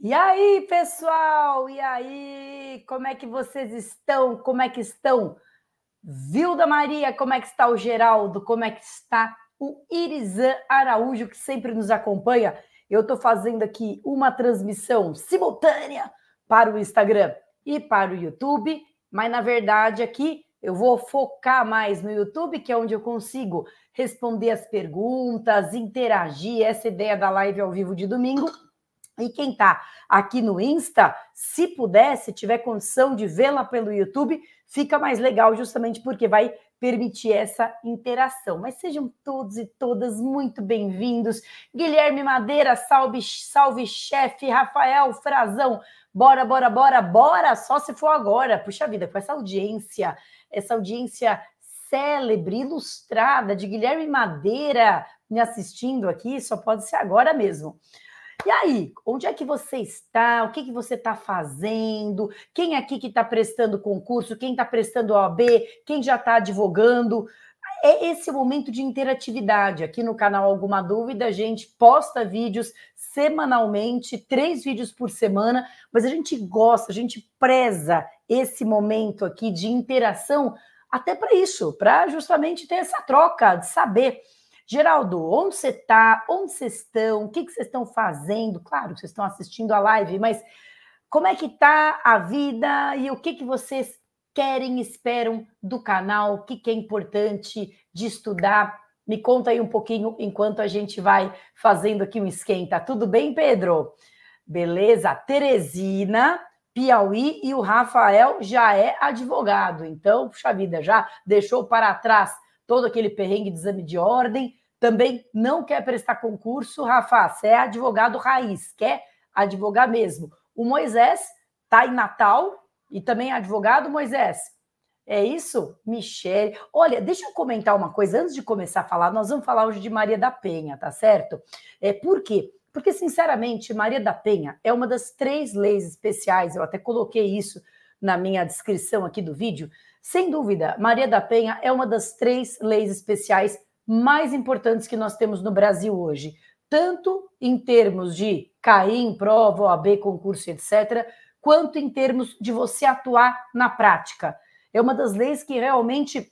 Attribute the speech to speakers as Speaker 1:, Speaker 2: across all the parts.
Speaker 1: E aí, pessoal? E aí? Como é que vocês estão? Como é que estão? Vilda Maria, como é que está o Geraldo? Como é que está o Irizan Araújo, que sempre nos acompanha? Eu estou fazendo aqui uma transmissão simultânea para o Instagram e para o YouTube, mas na verdade aqui eu vou focar mais no YouTube, que é onde eu consigo responder as perguntas, interagir, essa é ideia da live ao vivo de domingo e quem está aqui no Insta, se puder, se tiver condição de vê-la pelo YouTube, fica mais legal, justamente porque vai permitir essa interação. Mas sejam todos e todas muito bem-vindos. Guilherme Madeira, salve, salve chefe, Rafael Frazão, bora, bora, bora, bora, só se for agora. Puxa vida, com essa audiência, essa audiência célebre, ilustrada de Guilherme Madeira me assistindo aqui, só pode ser agora mesmo. E aí, onde é que você está? O que, que você está fazendo? Quem aqui que está prestando concurso? Quem está prestando OAB? Quem já está advogando? É esse momento de interatividade. Aqui no canal Alguma Dúvida, a gente posta vídeos semanalmente, três vídeos por semana, mas a gente gosta, a gente preza esse momento aqui de interação até para isso, para justamente ter essa troca de saber Geraldo, onde você está? Onde vocês estão? O que, que vocês estão fazendo? Claro vocês estão assistindo a live, mas como é que está a vida e o que, que vocês querem, esperam do canal? O que, que é importante de estudar? Me conta aí um pouquinho enquanto a gente vai fazendo aqui um esquenta. Tudo bem, Pedro? Beleza? Teresina, Piauí e o Rafael já é advogado. Então, puxa vida, já deixou para trás todo aquele perrengue de exame de ordem, também não quer prestar concurso, Rafa, você é advogado raiz, quer advogar mesmo. O Moisés está em Natal e também é advogado, Moisés. É isso? Michele. Olha, deixa eu comentar uma coisa antes de começar a falar. Nós vamos falar hoje de Maria da Penha, tá certo? É, por quê? Porque, sinceramente, Maria da Penha é uma das três leis especiais, eu até coloquei isso na minha descrição aqui do vídeo, sem dúvida, Maria da Penha é uma das três leis especiais mais importantes que nós temos no Brasil hoje, tanto em termos de cair em prova, OAB, concurso, etc., quanto em termos de você atuar na prática. É uma das leis que realmente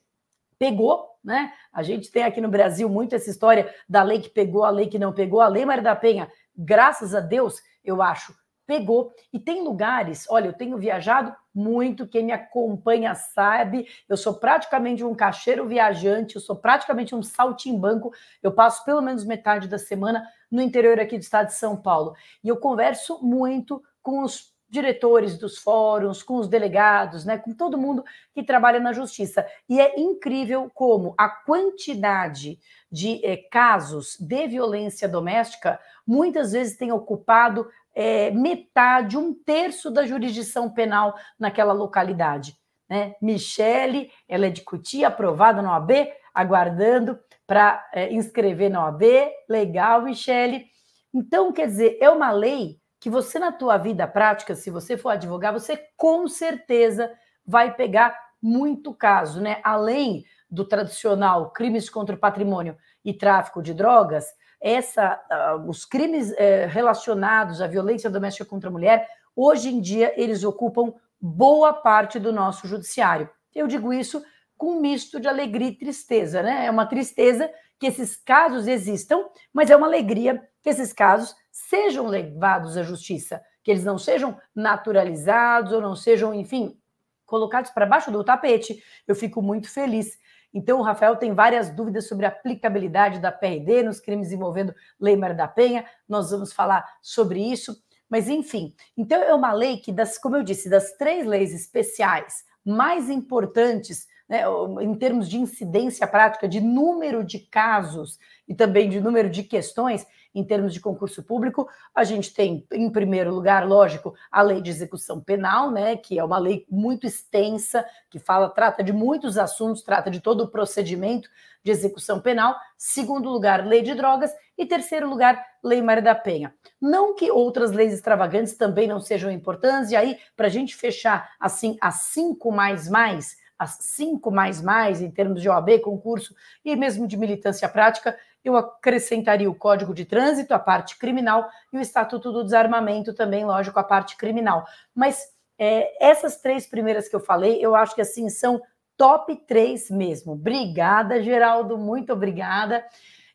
Speaker 1: pegou, né? A gente tem aqui no Brasil muito essa história da lei que pegou, a lei que não pegou, a lei Maria da Penha, graças a Deus, eu acho, pegou. E tem lugares, olha, eu tenho viajado muito, quem me acompanha sabe, eu sou praticamente um cacheiro viajante, eu sou praticamente um saltimbanco, eu passo pelo menos metade da semana no interior aqui do estado de São Paulo. E eu converso muito com os diretores dos fóruns, com os delegados, né, com todo mundo que trabalha na justiça. E é incrível como a quantidade de eh, casos de violência doméstica muitas vezes tem ocupado é, metade, um terço da jurisdição penal naquela localidade. Né? Michele, ela é de Cutia, aprovada na OAB, aguardando para é, inscrever na OAB. Legal, Michele. Então, quer dizer, é uma lei que você, na tua vida prática, se você for advogar, você com certeza vai pegar muito caso, né? Além do tradicional crimes contra o patrimônio e tráfico de drogas, essa, uh, os crimes uh, relacionados à violência doméstica contra a mulher, hoje em dia eles ocupam boa parte do nosso judiciário. Eu digo isso com um misto de alegria e tristeza, né? É uma tristeza que esses casos existam, mas é uma alegria que esses casos sejam levados à justiça, que eles não sejam naturalizados ou não sejam, enfim, colocados para baixo do tapete. Eu fico muito feliz então, o Rafael tem várias dúvidas sobre a aplicabilidade da PRD nos crimes envolvendo Leymar da Penha. Nós vamos falar sobre isso. Mas, enfim, então é uma lei que, das, como eu disse, das três leis especiais mais importantes né, em termos de incidência prática, de número de casos e também de número de questões em termos de concurso público, a gente tem, em primeiro lugar, lógico, a lei de execução penal, né, que é uma lei muito extensa, que fala, trata de muitos assuntos, trata de todo o procedimento de execução penal. Segundo lugar, lei de drogas. E terceiro lugar, lei Maria da Penha. Não que outras leis extravagantes também não sejam importantes, e aí, para a gente fechar assim, a cinco mais mais, as cinco mais mais em termos de OAB, concurso e mesmo de militância prática, eu acrescentaria o Código de Trânsito, a parte criminal e o Estatuto do Desarmamento também, lógico, a parte criminal. Mas é, essas três primeiras que eu falei, eu acho que assim são top três mesmo. Obrigada, Geraldo, muito obrigada.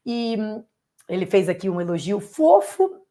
Speaker 1: E hum, ele fez aqui um elogio fofo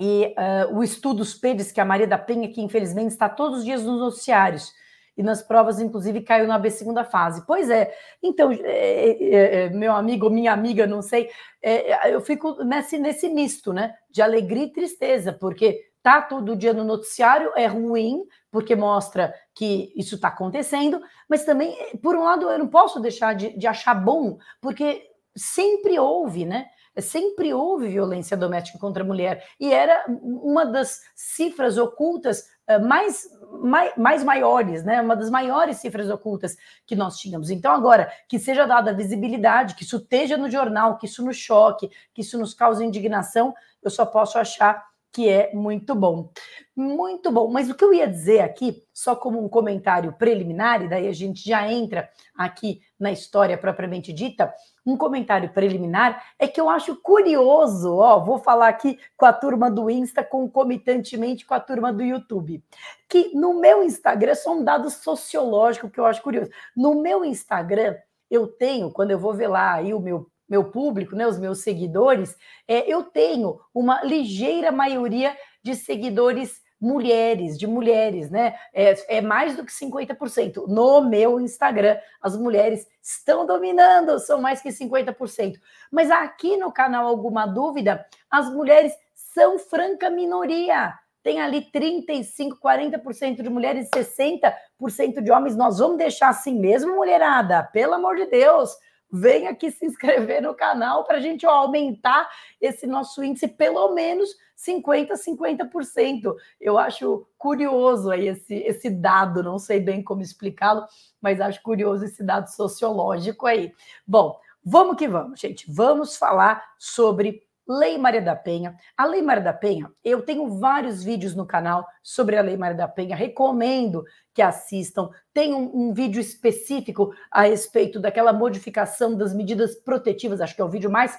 Speaker 1: e uh, o Estudos Pedes, que a Maria da Penha, que infelizmente está todos os dias nos noticiários e nas provas, inclusive, caiu na B segunda fase. Pois é, então, é, é, é, é meu amigo minha amiga, não sei, é, é, eu fico nesse, nesse misto, né? De alegria e tristeza, porque tá todo dia no noticiário é ruim, porque mostra que isso está acontecendo, mas também, por um lado, eu não posso deixar de, de achar bom, porque sempre houve, né? sempre houve violência doméstica contra a mulher e era uma das cifras ocultas eh, mais, mais, mais maiores, né? Uma das maiores cifras ocultas que nós tínhamos. Então, agora, que seja dada visibilidade, que isso esteja no jornal, que isso nos choque, que isso nos cause indignação, eu só posso achar que é muito bom. Muito bom. Mas o que eu ia dizer aqui, só como um comentário preliminar, e daí a gente já entra aqui na história propriamente dita, um comentário preliminar é que eu acho curioso, ó, vou falar aqui com a turma do Insta concomitantemente com a turma do YouTube, que no meu Instagram, só um dado sociológico que eu acho curioso, no meu Instagram eu tenho, quando eu vou ver lá aí o meu meu público, né, os meus seguidores, é, eu tenho uma ligeira maioria de seguidores mulheres, de mulheres, né? É, é mais do que 50%. No meu Instagram, as mulheres estão dominando, são mais que 50%. Mas aqui no canal Alguma Dúvida, as mulheres são franca minoria. Tem ali 35, 40% de mulheres e 60% de homens. Nós vamos deixar assim mesmo, mulherada? Pelo amor de Deus! vem aqui se inscrever no canal para a gente ó, aumentar esse nosso índice pelo menos 50%, 50%. Eu acho curioso aí esse, esse dado, não sei bem como explicá-lo, mas acho curioso esse dado sociológico aí. Bom, vamos que vamos, gente. Vamos falar sobre Lei Maria da Penha. A Lei Maria da Penha, eu tenho vários vídeos no canal sobre a Lei Maria da Penha, recomendo que assistam. Tem um, um vídeo específico a respeito daquela modificação das medidas protetivas, acho que é o vídeo mais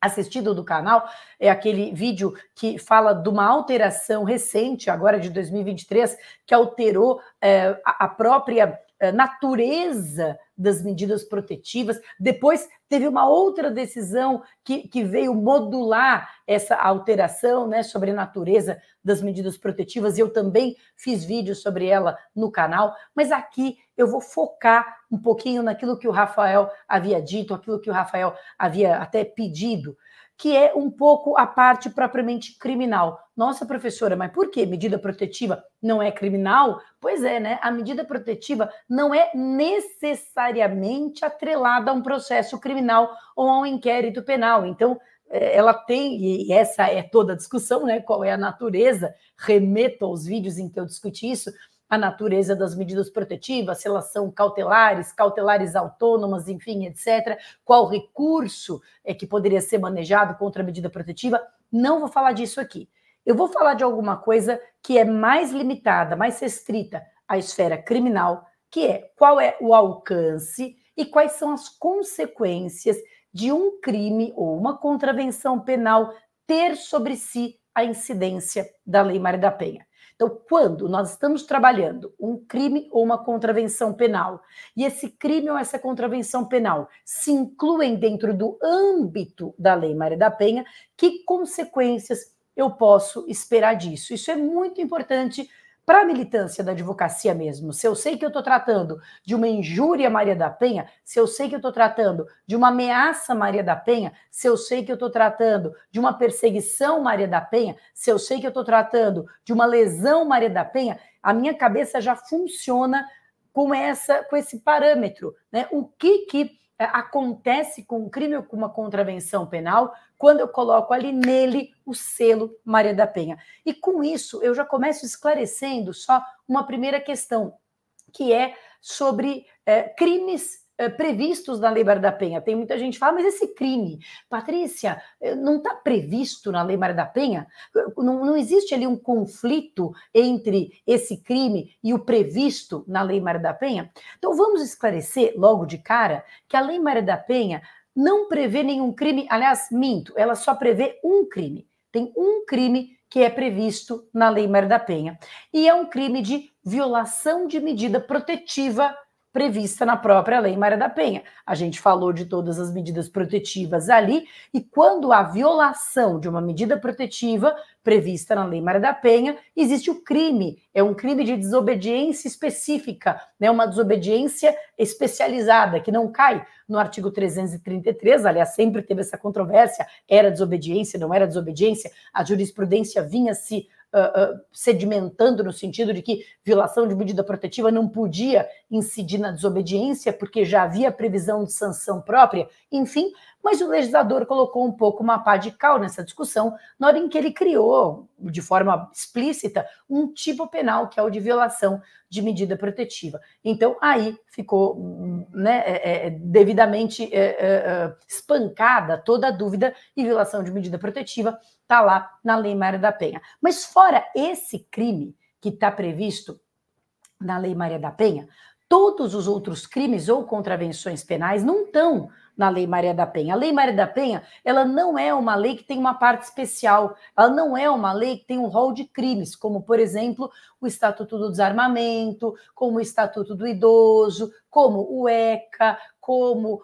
Speaker 1: assistido do canal é aquele vídeo que fala de uma alteração recente, agora de 2023, que alterou é, a própria eh, natureza das medidas protetivas. Depois teve uma outra decisão que, que veio modular essa alteração né, sobre a natureza das medidas protetivas. Eu também fiz vídeo sobre ela no canal, mas aqui eu vou focar um pouquinho naquilo que o Rafael havia dito, aquilo que o Rafael havia até pedido que é um pouco a parte propriamente criminal. Nossa, professora, mas por que medida protetiva não é criminal? Pois é, né? A medida protetiva não é necessariamente atrelada a um processo criminal ou a um inquérito penal. Então, é, ela tem, e essa é toda a discussão, né? Qual é a natureza? Remeta aos vídeos em que eu discuti isso, a natureza das medidas protetivas, se elas são cautelares, cautelares autônomas, enfim, etc. Qual recurso é que poderia ser manejado contra a medida protetiva? Não vou falar disso aqui. Eu vou falar de alguma coisa que é mais limitada, mais restrita à esfera criminal, que é qual é o alcance e quais são as consequências de um crime ou uma contravenção penal ter sobre si a incidência da Lei Maria da Penha. Então, quando nós estamos trabalhando um crime ou uma contravenção penal, e esse crime ou essa contravenção penal se incluem dentro do âmbito da Lei Maria da Penha, que consequências eu posso esperar disso? Isso é muito importante para a militância da advocacia mesmo, se eu sei que eu estou tratando de uma injúria Maria da Penha, se eu sei que eu estou tratando de uma ameaça Maria da Penha, se eu sei que eu estou tratando de uma perseguição Maria da Penha, se eu sei que eu estou tratando de uma lesão Maria da Penha, a minha cabeça já funciona com essa com esse parâmetro, né? O que que é, acontece com um crime ou com uma contravenção penal quando eu coloco ali nele o selo Maria da Penha. E com isso eu já começo esclarecendo só uma primeira questão, que é sobre é, crimes eh, previstos na Lei Maria da Penha. Tem muita gente que fala, mas esse crime, Patrícia, eh, não está previsto na Lei Maria da Penha? Eh, não, não existe ali um conflito entre esse crime e o previsto na Lei Maria da Penha? Então vamos esclarecer logo de cara que a Lei Maria da Penha não prevê nenhum crime, aliás, minto, ela só prevê um crime. Tem um crime que é previsto na Lei Maria da Penha. E é um crime de violação de medida protetiva prevista na própria Lei Maria da Penha. A gente falou de todas as medidas protetivas ali, e quando há violação de uma medida protetiva prevista na Lei Maria da Penha, existe o crime, é um crime de desobediência específica, né, uma desobediência especializada, que não cai no artigo 333, aliás, sempre teve essa controvérsia, era desobediência, não era desobediência, a jurisprudência vinha se ah, ah, sedimentando no sentido de que violação de medida protetiva não podia incidir na desobediência, porque já havia previsão de sanção própria, enfim, mas o legislador colocou um pouco uma pá de cal nessa discussão, na hora em que ele criou, de forma explícita, um tipo penal, que é o de violação de medida protetiva. Então, aí ficou né, é, é, é devidamente é, é, é, espancada toda a dúvida e violação de medida protetiva está lá na Lei Maria da Penha. Mas fora esse crime que está previsto na Lei Maria da Penha, todos os outros crimes ou contravenções penais não estão na Lei Maria da Penha. A Lei Maria da Penha, ela não é uma lei que tem uma parte especial, ela não é uma lei que tem um rol de crimes, como, por exemplo, o Estatuto do Desarmamento, como o Estatuto do Idoso, como o ECA, como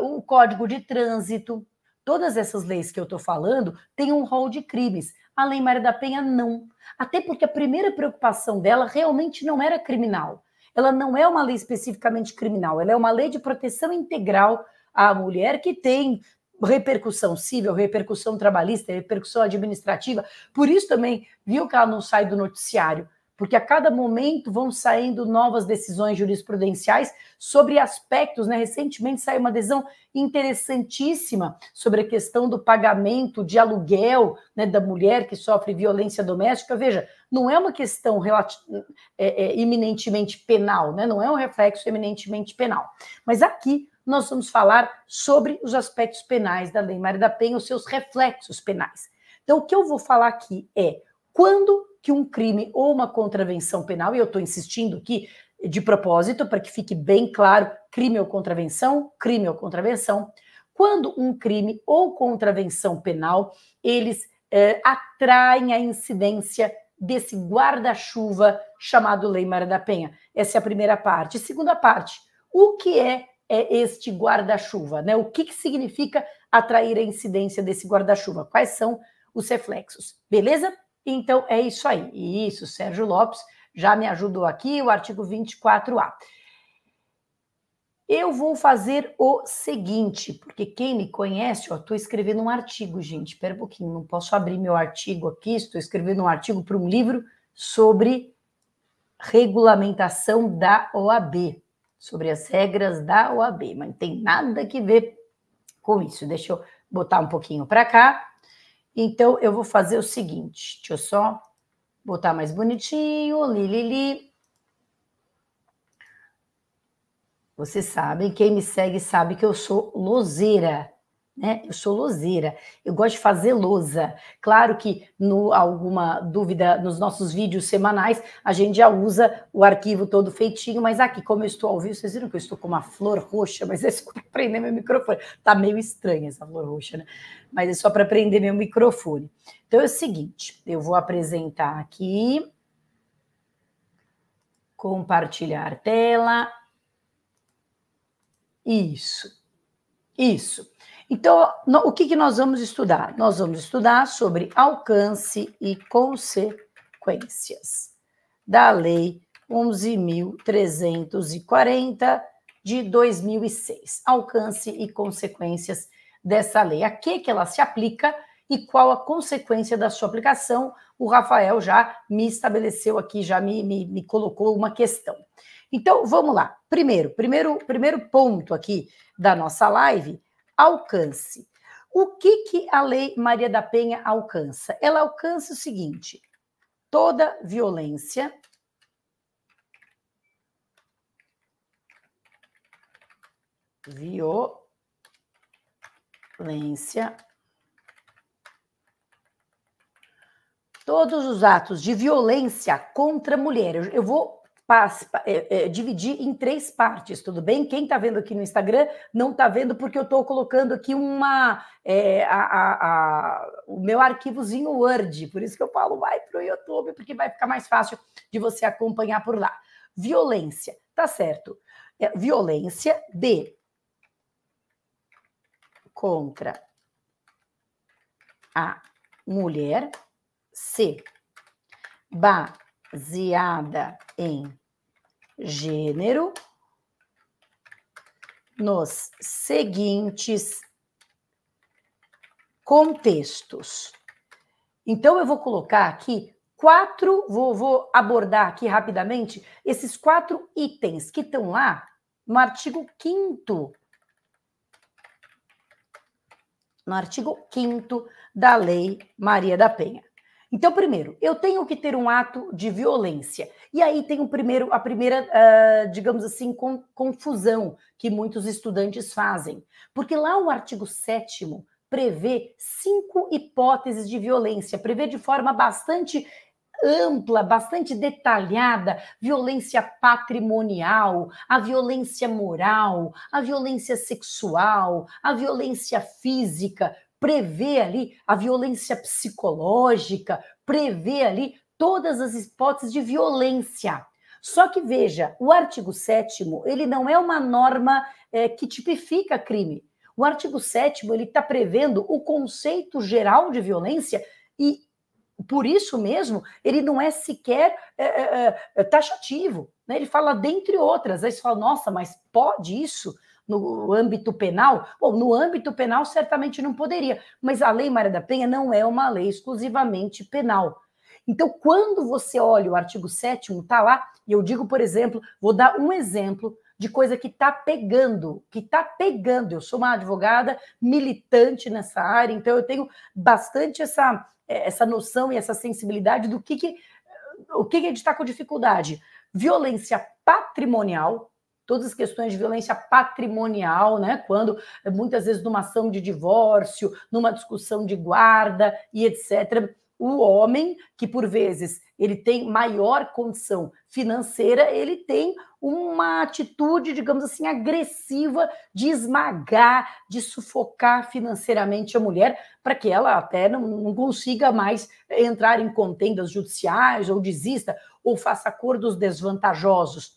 Speaker 1: uh, o Código de Trânsito. Todas essas leis que eu estou falando têm um rol de crimes. A Lei Maria da Penha não. Até porque a primeira preocupação dela realmente não era criminal. Ela não é uma lei especificamente criminal, ela é uma lei de proteção integral à mulher que tem repercussão civil, repercussão trabalhista, repercussão administrativa. Por isso também, viu que ela não sai do noticiário porque a cada momento vão saindo novas decisões jurisprudenciais sobre aspectos. Né? Recentemente saiu uma decisão interessantíssima sobre a questão do pagamento de aluguel né, da mulher que sofre violência doméstica. Veja, não é uma questão é, é, eminentemente penal, né? não é um reflexo eminentemente penal. Mas aqui nós vamos falar sobre os aspectos penais da Lei Maria da Penha, os seus reflexos penais. Então, o que eu vou falar aqui é quando que um crime ou uma contravenção penal, e eu estou insistindo aqui de propósito para que fique bem claro, crime ou contravenção, crime ou contravenção, quando um crime ou contravenção penal, eles é, atraem a incidência desse guarda-chuva chamado Lei Maria da Penha. Essa é a primeira parte. Segunda parte, o que é, é este guarda-chuva? Né? O que, que significa atrair a incidência desse guarda-chuva? Quais são os reflexos? Beleza? Então é isso aí. E isso, Sérgio Lopes já me ajudou aqui, o artigo 24A. Eu vou fazer o seguinte, porque quem me conhece, ó, estou escrevendo um artigo, gente. Espera um pouquinho, não posso abrir meu artigo aqui. Estou escrevendo um artigo para um livro sobre regulamentação da OAB, sobre as regras da OAB, mas não tem nada que ver com isso. Deixa eu botar um pouquinho para cá. Então, eu vou fazer o seguinte, deixa eu só botar mais bonitinho, li, li, li. Vocês sabem, quem me segue sabe que eu sou lozeira. Né? Eu sou lozeira, eu gosto de fazer lousa. Claro que no alguma dúvida nos nossos vídeos semanais, a gente já usa o arquivo todo feitinho, mas aqui como eu estou ao vivo, vocês viram que eu estou com uma flor roxa, mas é só para prender meu microfone. Tá meio estranha essa flor roxa, né? Mas é só para prender meu microfone. Então é o seguinte, eu vou apresentar aqui compartilhar tela. Isso. Isso. Então, o que, que nós vamos estudar? Nós vamos estudar sobre alcance e consequências da Lei 11.340 de 2006. Alcance e consequências dessa lei. A que, que ela se aplica e qual a consequência da sua aplicação? O Rafael já me estabeleceu aqui, já me, me, me colocou uma questão. Então, vamos lá. Primeiro, primeiro, primeiro ponto aqui da nossa live alcance. O que, que a Lei Maria da Penha alcança? Ela alcança o seguinte: toda violência violência todos os atos de violência contra a mulher. Eu vou é, é, dividir em três partes, tudo bem? Quem está vendo aqui no Instagram não está vendo porque eu estou colocando aqui uma é, a, a, a, o meu arquivozinho Word, por isso que eu falo vai para o YouTube, porque vai ficar mais fácil de você acompanhar por lá. Violência, tá certo? É, violência de contra a mulher se baseada em gênero nos seguintes contextos. Então, eu vou colocar aqui quatro, vou, vou, abordar aqui rapidamente esses quatro itens que estão lá no artigo 5 no artigo 5 da Lei Maria da Penha. Então, primeiro, eu tenho que ter um ato de violência. E aí tem o primeiro, a primeira, uh, digamos assim, com, confusão que muitos estudantes fazem. Porque lá o artigo 7 prevê cinco hipóteses de violência, prevê de forma bastante ampla, bastante detalhada, violência patrimonial, a violência moral, a violência sexual, a violência física, prevê ali a violência psicológica, prevê ali todas as hipóteses de violência. Só que veja, o artigo 7 ele não é uma norma é, que tipifica crime. O artigo 7 ele está prevendo o conceito geral de violência e por isso mesmo ele não é sequer é, é, é, é taxativo. Né? Ele fala dentre outras. Aí você fala, nossa, mas pode isso? no âmbito penal? Bom, no âmbito penal certamente não poderia, mas a Lei Maria da Penha não é uma lei exclusivamente penal. Então, quando você olha o artigo 7 está lá, e eu digo, por exemplo, vou dar um exemplo de coisa que está pegando, que está pegando. Eu sou uma advogada militante nessa área, então eu tenho bastante essa, é, essa noção e essa sensibilidade do que, que o que, que a gente está com dificuldade. Violência patrimonial, todas as questões de violência patrimonial, né? Quando eh, muitas vezes numa ação de divórcio, numa discussão de guarda e etc o homem, que por vezes ele tem maior condição financeira, ele tem uma atitude, digamos assim, agressiva de esmagar, de sufocar financeiramente a mulher, para que ela até não, não, consiga mais entrar em contendas judiciais, ou desista, ou faça acordos desvantajosos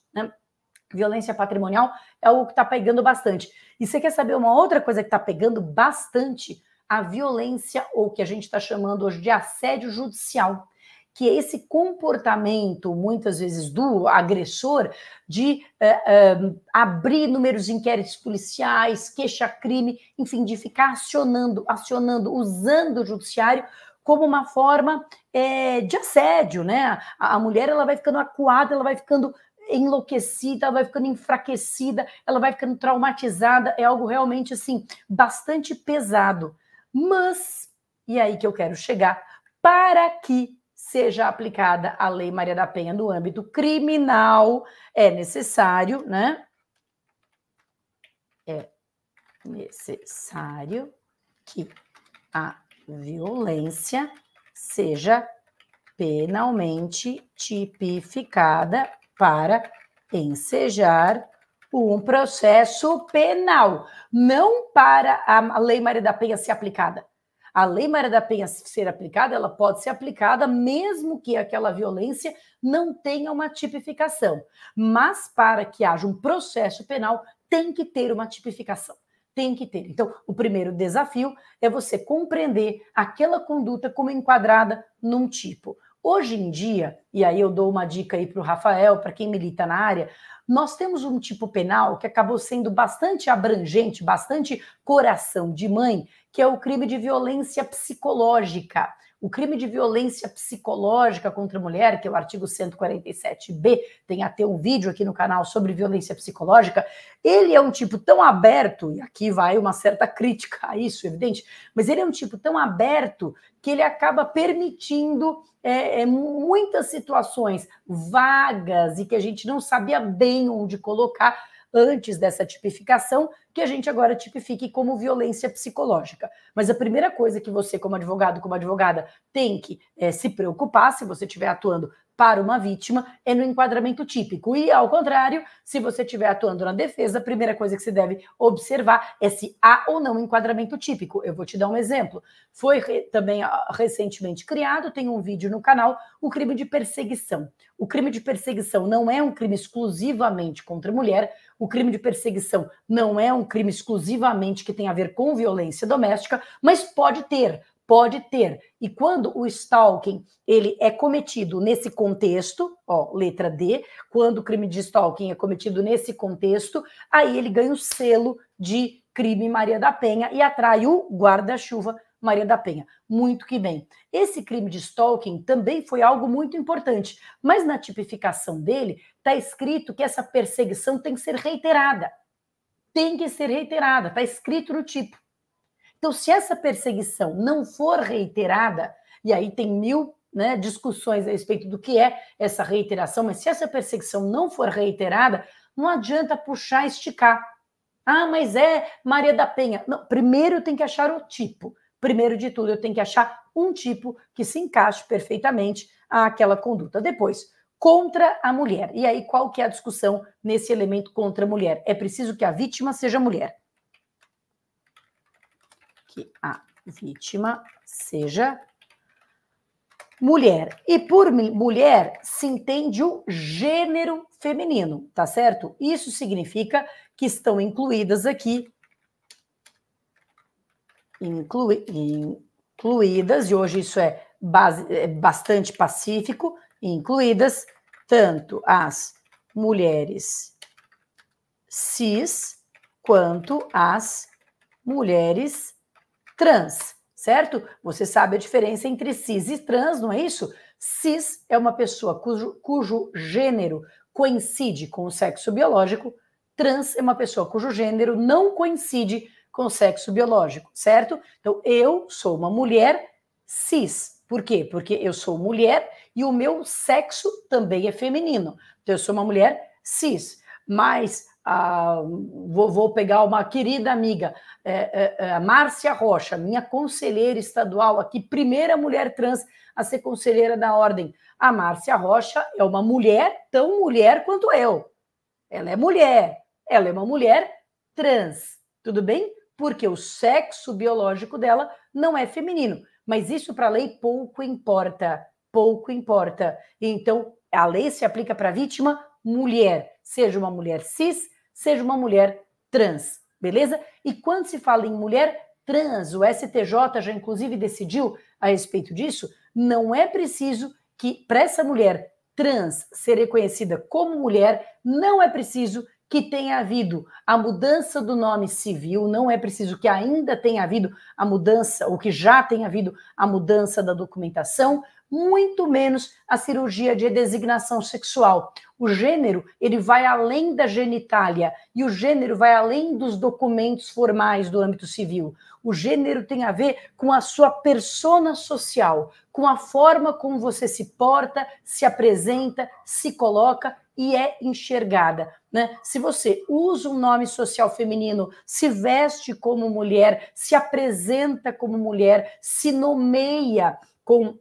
Speaker 1: violência patrimonial é algo que está pegando bastante. E você quer saber uma outra coisa que está pegando bastante? A violência, ou que a gente está chamando hoje de assédio judicial, que é esse comportamento, muitas vezes, do agressor de eh, eh, abrir números de inquéritos policiais, queixa-crime, enfim, de ficar acionando, acionando, usando o judiciário como uma forma é, de assédio, né? A, a, mulher ela vai ficando acuada, ela vai ficando enlouquecida, ela vai ficando enfraquecida, ela vai ficando traumatizada, é algo realmente assim bastante pesado. Mas e é aí que eu quero chegar para que seja aplicada a Lei Maria da Penha no âmbito criminal, é necessário, né? É necessário que a violência seja penalmente tipificada para ensejar um processo penal, não para a Lei Maria da Penha ser aplicada. A Lei Maria da Penha ser aplicada, ela pode ser aplicada mesmo que aquela violência não tenha uma tipificação. Mas para que haja um processo penal, tem que ter uma tipificação. Tem que ter. Então, o primeiro desafio é você compreender aquela conduta como enquadrada num tipo. Hoje em dia, e aí eu dou uma dica aí para o Rafael, para quem milita na área, nós temos um tipo penal que acabou sendo bastante abrangente, bastante coração de mãe, que é o crime de violência psicológica. O crime de violência psicológica contra a mulher, que é o artigo 147b, tem até um vídeo aqui no canal sobre violência psicológica, ele é um tipo tão aberto, e aqui vai uma certa crítica a isso, evidente, mas ele é um tipo tão aberto que ele acaba permitindo é, é muitas situações situações vagas e que a gente não sabia bem onde colocar antes dessa tipificação, que a gente agora tipifique como violência psicológica. Mas a primeira coisa que você, como advogado, como advogada, tem que é, se preocupar, se você estiver atuando para uma vítima é no enquadramento típico. E, ao contrário, se você estiver atuando na defesa, a primeira coisa que se deve observar é se há ou não enquadramento típico. Eu vou te dar um exemplo. Foi re também recentemente criado, tem um vídeo no canal, o crime de perseguição. O crime de perseguição não é um crime exclusivamente contra mulher, o crime de perseguição não é um crime exclusivamente que tem a ver com violência doméstica, mas pode ter pode ter. E quando o stalking ele é cometido nesse contexto, ó, letra D, quando o crime de stalking é cometido nesse contexto, aí ele ganha o selo de crime Maria da Penha e atrai o guarda-chuva Maria da Penha. Muito que bem. Esse crime de stalking também foi algo muito importante, mas na tipificação dele está escrito que essa perseguição tem que ser reiterada. Tem que ser reiterada, está escrito no tipo. Então, se essa perseguição não for reiterada, e aí tem mil né, discussões a respeito do que é essa reiteração, mas se essa perseguição não for reiterada, não adianta puxar, esticar. Ah, mas é Maria da Penha. Não, primeiro eu tenho que achar o tipo. Primeiro de tudo, eu tenho que achar um tipo que se encaixe perfeitamente àquela conduta. Depois, contra a mulher. E aí, qual que é a discussão nesse elemento contra a mulher? É preciso que a vítima seja mulher que a vítima seja mulher. E por mulher se entende o gênero feminino, tá certo? Isso significa que estão incluídas aqui. Inclui, incluídas, e hoje isso é, base, é bastante pacífico, incluídas tanto as mulheres cis quanto as mulheres trans, certo? Você sabe a diferença entre cis e trans, não é isso? Cis é uma pessoa cujo, cujo gênero coincide com o sexo biológico, trans é uma pessoa cujo gênero não coincide com o sexo biológico, certo? Então, eu sou uma mulher cis. Por quê? Porque eu sou mulher e o meu sexo também é feminino. Então, eu sou uma mulher cis. Mas a, vou, vou, pegar uma querida amiga, é, é, é Márcia Rocha, minha conselheira estadual aqui, primeira mulher trans a ser conselheira da ordem. A Márcia Rocha é uma mulher tão mulher quanto eu. Ela é mulher, ela é uma mulher trans, tudo bem? Porque o sexo biológico dela não é feminino. Mas isso para a lei pouco importa, pouco importa. Então, a lei se aplica para a vítima mulher, seja uma mulher cis, seja uma mulher trans, beleza? E quando se fala em mulher trans, o STJ já inclusive decidiu a respeito disso, não é preciso que para essa mulher trans ser reconhecida como mulher, não é preciso que tenha havido a mudança do nome civil, não é preciso que ainda tenha havido a mudança, ou que já tenha havido a mudança da documentação, muito menos a cirurgia de designação sexual. O gênero, ele vai além da genitália e o gênero vai além dos documentos formais do âmbito civil. O gênero tem a ver com a sua persona social, com a forma como você se porta, se apresenta, se coloca e é enxergada. Né? Se você usa um nome social feminino, se veste como mulher, se apresenta como mulher, se nomeia com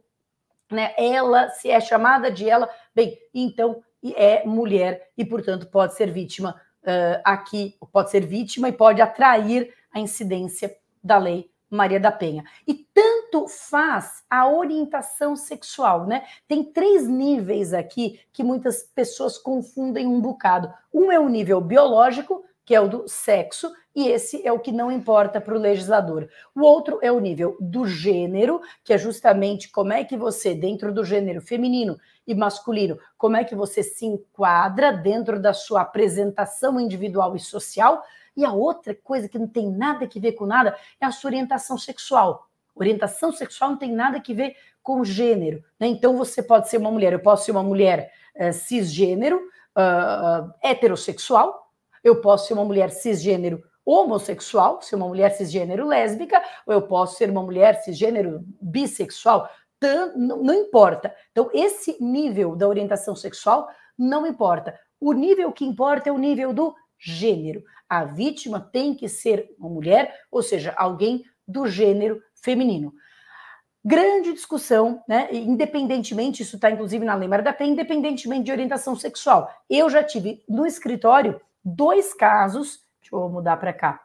Speaker 1: né? Ela se é chamada de ela, bem, então é mulher e, portanto, pode ser vítima uh, aqui, pode ser vítima e pode atrair a incidência da lei Maria da Penha. E tanto faz a orientação sexual, né? Tem três níveis aqui que muitas pessoas confundem um bocado. Um é o nível biológico, que é o do sexo, e esse é o que não importa para o legislador. O outro é o nível do gênero, que é justamente como é que você, dentro do gênero feminino e masculino, como é que você se enquadra dentro da sua apresentação individual e social. E a outra coisa que não tem nada que ver com nada é a sua orientação sexual. Orientação sexual não tem nada que ver com gênero. Né? Então você pode ser uma mulher, eu posso ser uma mulher eh, cisgênero, uh, heterossexual, eu posso ser uma mulher cisgênero homossexual, ser uma mulher cisgênero lésbica, ou eu posso ser uma mulher cisgênero bissexual, não importa. Então, esse nível da orientação sexual não importa. O nível que importa é o nível do gênero. A vítima tem que ser uma mulher, ou seja, alguém do gênero feminino. Grande discussão, né? Independentemente, isso está inclusive na Lei Maradapé, independentemente de orientação sexual. Eu já tive no escritório dois casos Deixa eu mudar para cá.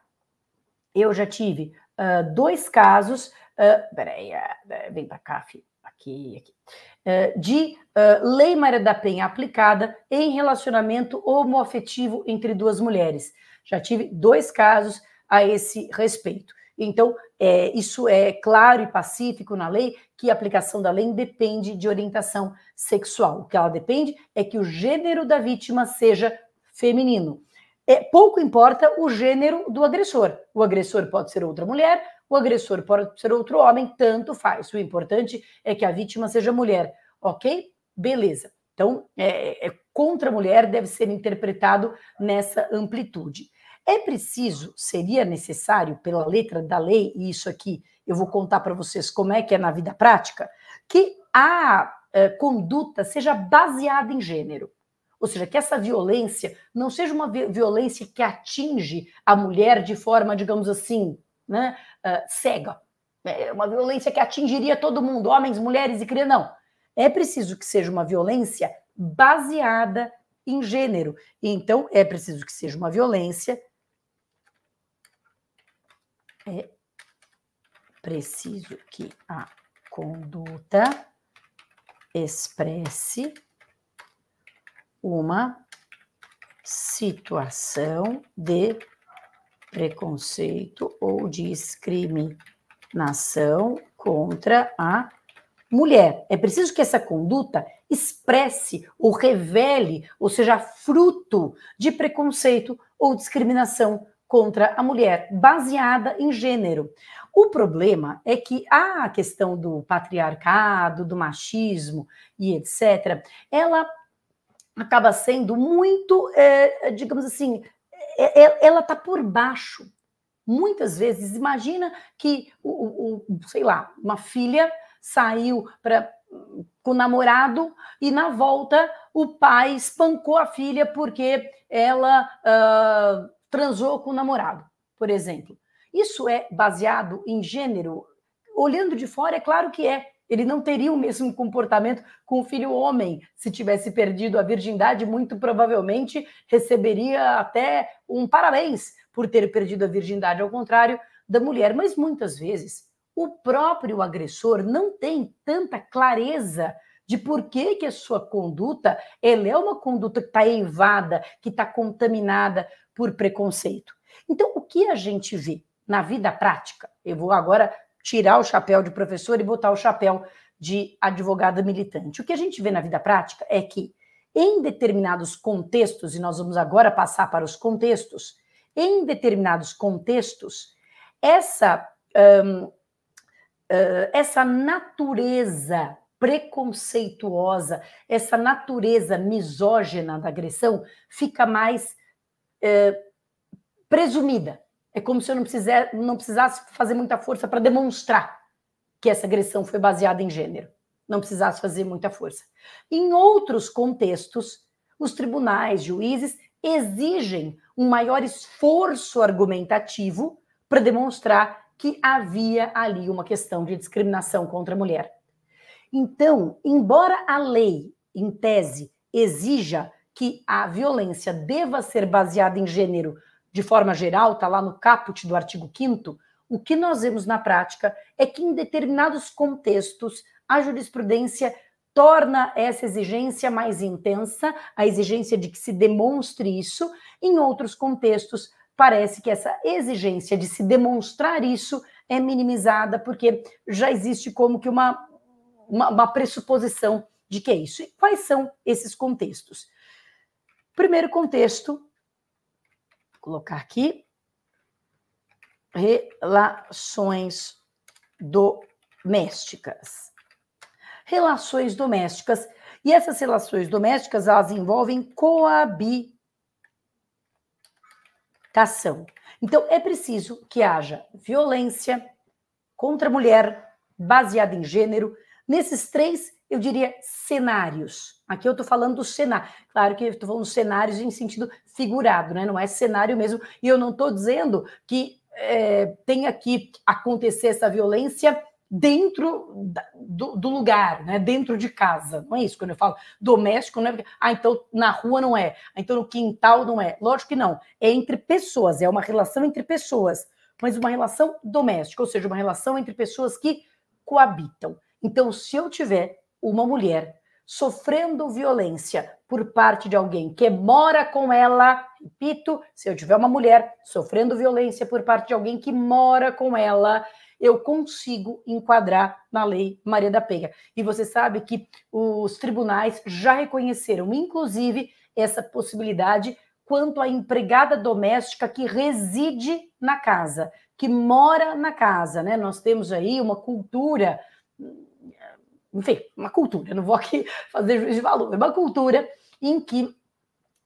Speaker 1: Eu já tive uh, dois casos. Uh, peraí, uh, vem para cá, filho. Aqui, aqui. Uh, de Lei Maria da Penha aplicada em relacionamento homoafetivo entre duas mulheres. Já tive dois casos a esse respeito. Então, é, isso é claro e pacífico na lei que a aplicação da lei depende de orientação sexual. O que ela depende é que o gênero da vítima seja feminino é, pouco importa o gênero do agressor. O agressor pode ser outra mulher, o agressor pode ser outro homem, tanto faz. O importante é que a vítima seja mulher, ok? Beleza. Então, é, é, é contra a mulher deve ser interpretado nessa amplitude. É preciso, seria necessário, pela letra da lei, e isso aqui eu vou contar para vocês como é que é na vida prática, que a é, conduta seja baseada em gênero. Ou seja, que essa violência não seja uma violência que atinge a mulher de forma, digamos assim, né, uh, cega. É uma violência que atingiria todo mundo, homens, mulheres e crianças. Não. É preciso que seja uma violência baseada em gênero. Então, é preciso que seja uma violência. É preciso que a conduta expresse uma situação de preconceito ou discriminação contra a mulher. É preciso que essa conduta expresse ou revele, ou seja, fruto de preconceito ou discriminação contra a mulher, baseada em gênero. O problema é que a questão do patriarcado, do machismo e etc., ela acaba sendo muito, é, é digamos assim, é, é ela está por baixo. Muitas vezes, imagina que, o, o sei lá, uma filha saiu para com o namorado e na volta o pai espancou a filha porque ela uh, transou com o namorado, por exemplo. Isso é baseado em gênero? Olhando de fora, é claro que é, ele não teria o mesmo comportamento com o filho homem. Se tivesse perdido a virgindade, muito provavelmente receberia até um parabéns por ter perdido a virgindade, ao contrário da mulher. Mas muitas vezes o próprio agressor não tem tanta clareza de por que, que a sua conduta ela é uma conduta que está eivada, que está contaminada por preconceito. Então, o que a gente vê na vida prática? Eu vou agora tirar o chapéu de professor e botar o chapéu de advogada militante. O que a gente vê na vida prática é que, em determinados contextos, e nós vamos agora passar para os contextos, em determinados contextos, essa, uh, essa natureza preconceituosa, essa natureza misógina da agressão fica mais uh, presumida. É como se eu não, precisar, não precisasse fazer muita força para demonstrar que essa agressão foi baseada em gênero. Não precisasse fazer muita força. Em outros contextos, os tribunais, juízes exigem um maior esforço argumentativo para demonstrar que havia ali uma questão de discriminação contra a mulher. Então, embora a lei, em tese, exija que a violência deva ser baseada em gênero de forma geral, está lá no caput do artigo 5 o que nós vemos na prática é que em determinados contextos a jurisprudência torna essa exigência mais intensa, a exigência de que se demonstre isso, em outros contextos parece que essa exigência de se demonstrar isso é minimizada porque já existe como que uma uma, uma pressuposição de que é isso. E quais são esses contextos? Primeiro contexto colocar aqui, relações domésticas. Relações domésticas. E essas relações domésticas, elas envolvem coabitação. Então, é preciso que haja violência contra a mulher, baseada em gênero, Nesses três, eu diria cenários. Aqui eu estou falando do cenário. Claro que estou falando cenários em sentido figurado, né? não é cenário mesmo. E eu não estou dizendo que é, tenha que acontecer essa violência dentro do, do, lugar, né? dentro de casa. Não é isso quando eu falo doméstico, não é porque, ah, então na rua não é, ah, então no quintal não é. Lógico que não. É entre pessoas, é uma relação entre pessoas, mas uma relação doméstica, ou seja, uma relação entre pessoas que coabitam. Então, se eu tiver uma mulher sofrendo violência por parte de alguém que mora com ela, repito, se eu tiver uma mulher sofrendo violência por parte de alguém que mora com ela, eu consigo enquadrar na lei Maria da Penha. E você sabe que os tribunais já reconheceram, inclusive, essa possibilidade quanto à empregada doméstica que reside na casa, que mora na casa, né? Nós temos aí uma cultura enfim, uma cultura, não vou aqui fazer juízo de valor, é uma cultura em que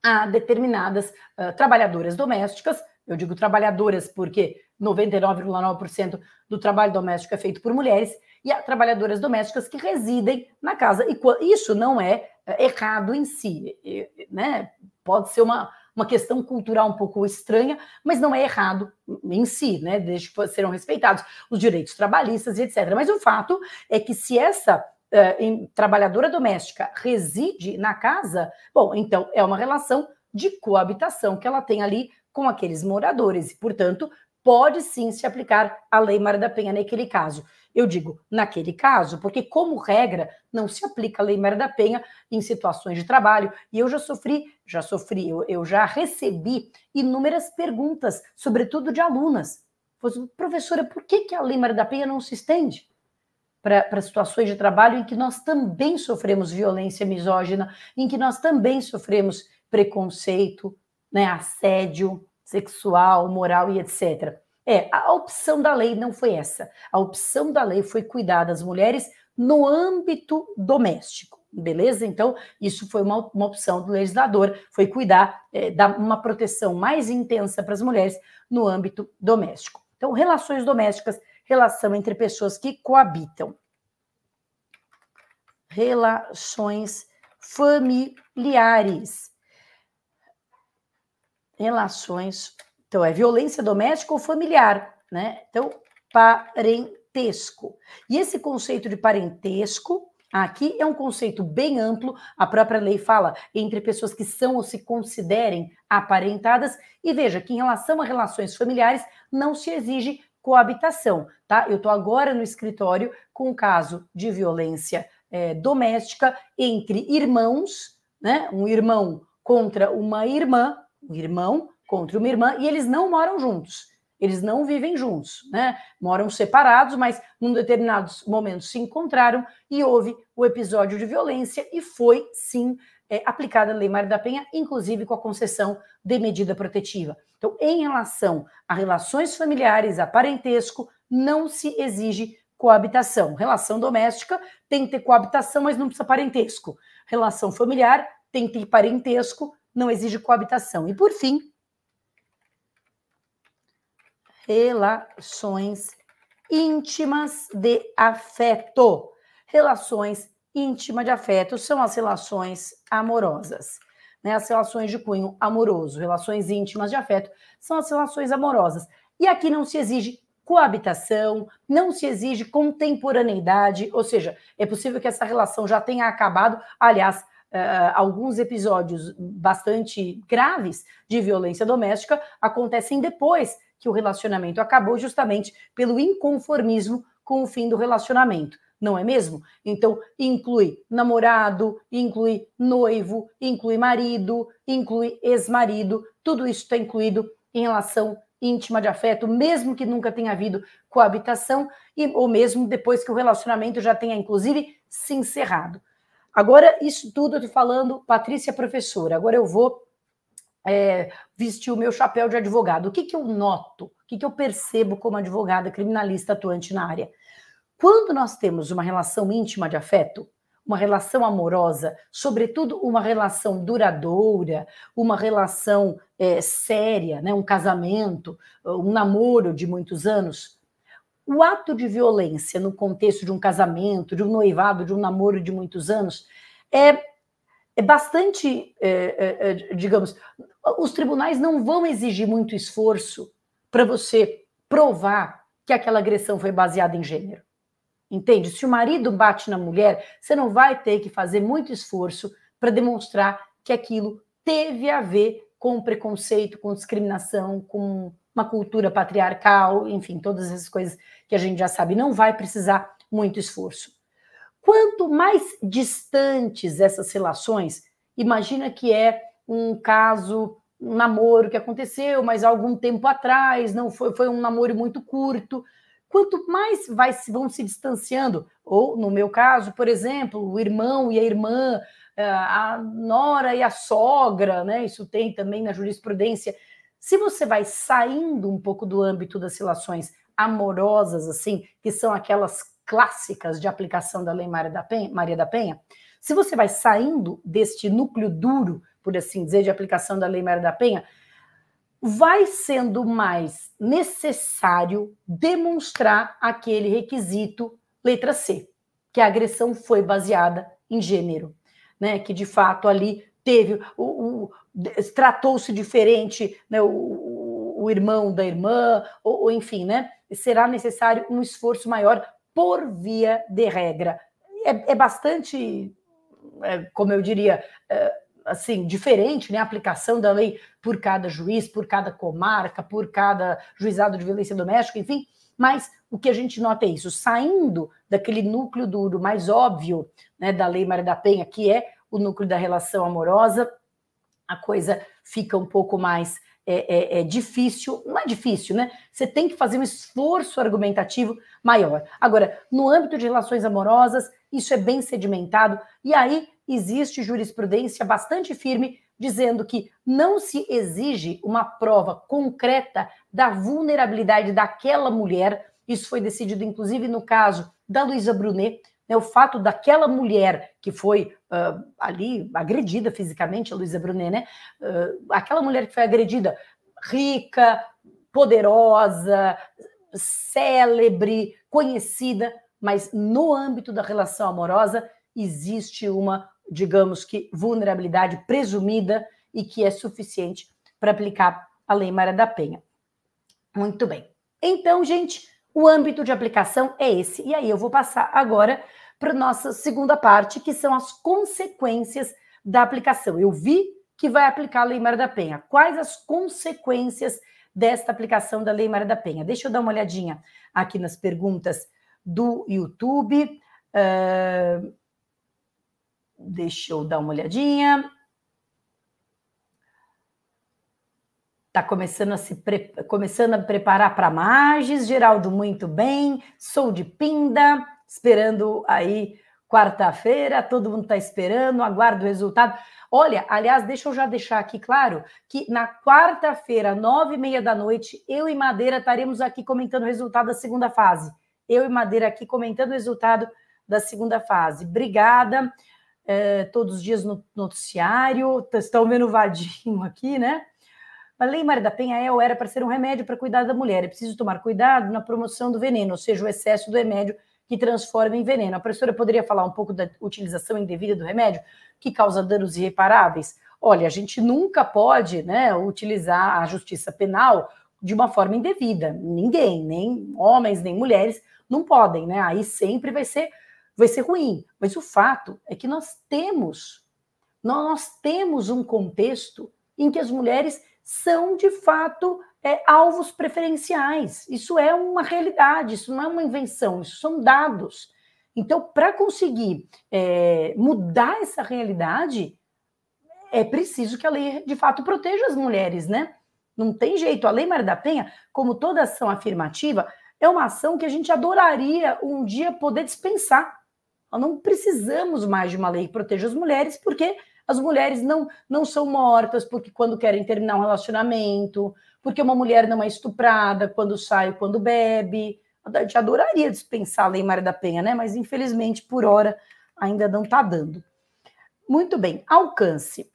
Speaker 1: há determinadas uh, trabalhadoras domésticas, eu digo trabalhadoras porque 99,9% do trabalho doméstico é feito por mulheres, e há trabalhadoras domésticas que residem na casa. E isso não é ah, errado em si, né? Pode ser uma, uma questão cultural um pouco estranha, mas não é errado em si, né? Desde que serão respeitados os direitos trabalhistas e etc. Mas o fato é que se essa uh, em, trabalhadora doméstica reside na casa, bom, então é uma relação de coabitação que ela tem ali com aqueles moradores e, portanto, pode sim se aplicar a Lei Maria da Penha naquele caso. Eu digo naquele caso, porque, como regra, não se aplica a Lei Maria da Penha em situações de trabalho. E eu já sofri, já sofri, eu, eu já recebi inúmeras perguntas, sobretudo de alunas. Professora, por que, que a Lei Maria da Penha não se estende? para situações de trabalho em que nós também sofremos violência misógina, em que nós também sofremos preconceito, né, assédio sexual, moral e etc. É, a opção da lei não foi essa. A opção da lei foi cuidar das mulheres no âmbito doméstico, beleza? Então, isso foi uma, uma opção do legislador, foi cuidar, é, dar uma proteção mais intensa para as mulheres no âmbito doméstico. Então, relações domésticas relação entre pessoas que coabitam. Relações familiares. Relações, então é violência doméstica ou familiar, né? Então, parentesco. E esse conceito de parentesco Aqui é um conceito bem amplo, a própria lei fala entre pessoas que são ou se considerem aparentadas, e veja que em relação a relações familiares não se exige coabitação, tá? Eu tô agora no escritório com um caso de violência é, doméstica entre irmãos, né? Um irmão contra uma irmã, um irmão contra uma irmã, e eles não moram juntos. Eles não vivem juntos, né? Moram separados, mas num determinados momentos se encontraram e houve o episódio de violência e foi sim é, aplicada a Lei Mário da Penha, inclusive com a concessão de medida protetiva. Então, em relação a relações familiares, a parentesco, não se exige coabitação. Relação doméstica tem que ter coabitação, mas não precisa parentesco. Relação familiar tem que ter parentesco, não exige coabitação. E por fim, relações íntimas de afeto. Relações íntima de afeto são as relações amorosas. Né? As relações de cunho amoroso, relações íntimas de afeto, são as relações amorosas. E aqui não se exige coabitação, não se exige contemporaneidade, ou seja, é possível que essa relação já tenha acabado. Aliás, Uh, alguns episódios bastante graves de violência doméstica acontecem depois que o relacionamento acabou, justamente pelo inconformismo com o fim do relacionamento não é mesmo? Então, inclui namorado, inclui noivo, inclui marido, inclui ex-marido, tudo isso está incluído em relação íntima de afeto, mesmo que nunca tenha havido coabitação, e, ou mesmo depois que o relacionamento já tenha, inclusive, se encerrado. Agora, isso tudo eu estou falando, Patrícia é professora, agora eu vou é, vestir o meu chapéu de advogado. O que, que eu noto? O que, que eu percebo como advogada criminalista atuante na área? Quando nós temos uma relação íntima de afeto, uma relação amorosa, sobretudo uma relação duradoura, uma relação é, séria, né, um casamento, um namoro de muitos anos, o ato de violência no contexto de um casamento, de um noivado, de um namoro de muitos anos, é, é bastante, é, é, é digamos, os tribunais não vão exigir muito esforço para você provar que aquela agressão foi baseada em gênero. Entende? Se o marido bate na mulher, você não vai ter que fazer muito esforço para demonstrar que aquilo teve a ver com preconceito, com discriminação, com uma cultura patriarcal, enfim, todas essas coisas que a gente já sabe, não vai precisar muito esforço. Quanto mais distantes essas relações, imagina que é um caso, um namoro que aconteceu, mas há algum tempo atrás, não foi, foi um namoro muito curto, quanto mais vai, vão se distanciando, ou no meu caso, por exemplo, o irmão e a irmã, eh, a nora e a sogra, né? Isso tem também na jurisprudência. Se você vai saindo um pouco do âmbito das relações amorosas, assim, que são aquelas clássicas de aplicação da Lei Maria da Penha, Maria da Penha se você vai saindo deste núcleo duro, por assim dizer, de aplicação da Lei Maria da Penha, vai sendo mais necessário demonstrar aquele requisito, letra C, que a agressão foi baseada em gênero, né? Que de fato ali teve o, o tratou-se diferente, né? O, o, irmão da irmã, ou, ou enfim, né? Será necessário um esforço maior por via de regra. É, é bastante, é, como eu diria, é, assim diferente, né? A aplicação da lei por cada juiz, por cada comarca, por cada juizado de violência doméstica, enfim. Mas o que a gente nota é isso, saindo daquele núcleo duro mais óbvio né, da Lei Maria da Penha, que é o núcleo da relação amorosa, a coisa fica um pouco mais é, é, é, difícil, não é difícil, né? Você tem que fazer um esforço argumentativo maior. Agora, no âmbito de relações amorosas, isso é bem sedimentado, e aí existe jurisprudência bastante firme dizendo que não se exige uma prova concreta da vulnerabilidade daquela mulher. Isso foi decidido, inclusive, no caso da Luísa Brunet, né, o fato daquela mulher que foi uh, ali agredida fisicamente, a Luísa Brunet, né? Uh, aquela mulher que foi agredida, rica, poderosa, célebre, conhecida, mas no âmbito da relação amorosa existe uma, digamos que, vulnerabilidade presumida e que é suficiente para aplicar a Lei Maria da Penha. Muito bem. Então, gente, o âmbito de aplicação é esse. E aí eu vou passar agora para nossa segunda parte, que são as consequências da aplicação. Eu vi que vai aplicar a Lei Maria da Penha. Quais as consequências desta aplicação da Lei Maria da Penha? Deixa eu dar uma olhadinha aqui nas perguntas do YouTube. Uh, deixa eu dar uma olhadinha. Está começando a se pre... começando a preparar para Magis, Geraldo, muito bem. Sou de Pinda, esperando aí quarta-feira, todo mundo está esperando, aguardo o resultado. Olha, aliás, deixa eu já deixar aqui claro que na quarta-feira, nove e meia da noite, eu e Madeira estaremos aqui comentando o resultado da segunda fase eu e Madeira aqui comentando o resultado da segunda fase. Obrigada, é, todos os dias no noticiário, estão vendo o vadinho aqui, né? A Lei Maria da Penha El é era para ser um remédio para cuidar da mulher. É preciso tomar cuidado na promoção do veneno, ou seja, o excesso do remédio que transforma em veneno. A professora poderia falar um pouco da utilização indevida do remédio, que causa danos irreparáveis? Olha, a gente nunca pode né, utilizar a justiça penal de uma forma indevida. Ninguém, nem homens, nem mulheres, não podem, né? Aí sempre vai ser, vai ser ruim. Mas o fato é que nós temos, nós temos um contexto em que as mulheres são de fato é, alvos preferenciais. Isso é uma realidade, isso não é uma invenção, isso são dados. Então, para conseguir é, mudar essa realidade, é preciso que a lei de fato proteja as mulheres, né? Não tem jeito. A Lei Maria da Penha, como toda ação afirmativa, é uma ação que a gente adoraria um dia poder dispensar. Nós não precisamos mais de uma lei que proteja as mulheres, porque as mulheres não, não são mortas porque quando querem terminar um relacionamento, porque uma mulher não é estuprada quando sai ou quando bebe. A gente adoraria dispensar a Lei Maria da Penha, né? Mas infelizmente, por hora, ainda não está dando. Muito bem, alcance.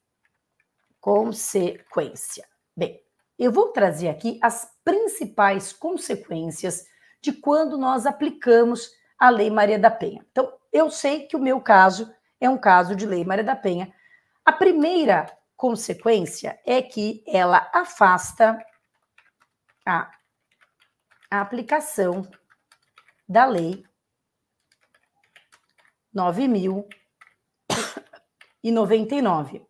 Speaker 1: Consequência. Bem, eu vou trazer aqui as principais consequências de quando nós aplicamos a Lei Maria da Penha. Então, eu sei que o meu caso é um caso de Lei Maria da Penha. A primeira consequência é que ela afasta a, aplicação da Lei 9.099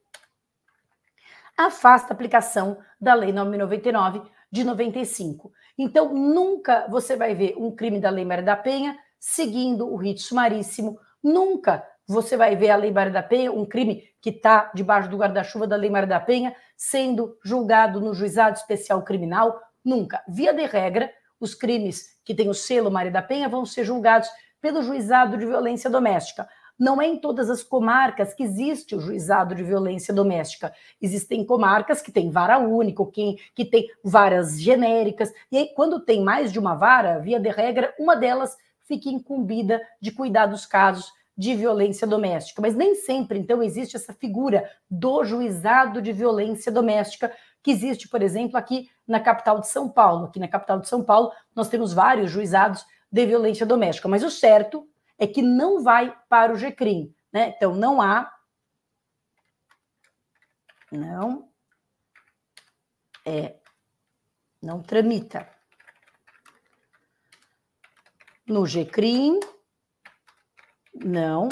Speaker 1: afasta a aplicação da Lei 999 de 95. Então, nunca você vai ver um crime da Lei Maria da Penha seguindo o rito sumaríssimo, nunca você vai ver a Lei Maria da Penha, um crime que está debaixo do guarda-chuva da Lei Maria da Penha, sendo julgado no juizado especial criminal, nunca. Via de regra, os crimes que têm o selo Maria da Penha vão ser julgados pelo juizado de violência doméstica não é em todas as comarcas que existe o juizado de violência doméstica. Existem comarcas que têm vara única, que, que tem varas genéricas, e aí, quando tem mais de uma vara, via de regra, uma delas fica incumbida de cuidar dos casos de violência doméstica. Mas nem sempre, então, existe essa figura do juizado de violência doméstica, que existe, por exemplo, aqui na capital de São Paulo. Aqui na capital de São Paulo, nós temos vários juizados de violência doméstica, mas o certo é que não vai para o GCRIM. Né? Então, não há. Não. É. Não tramita. No GCRIM, não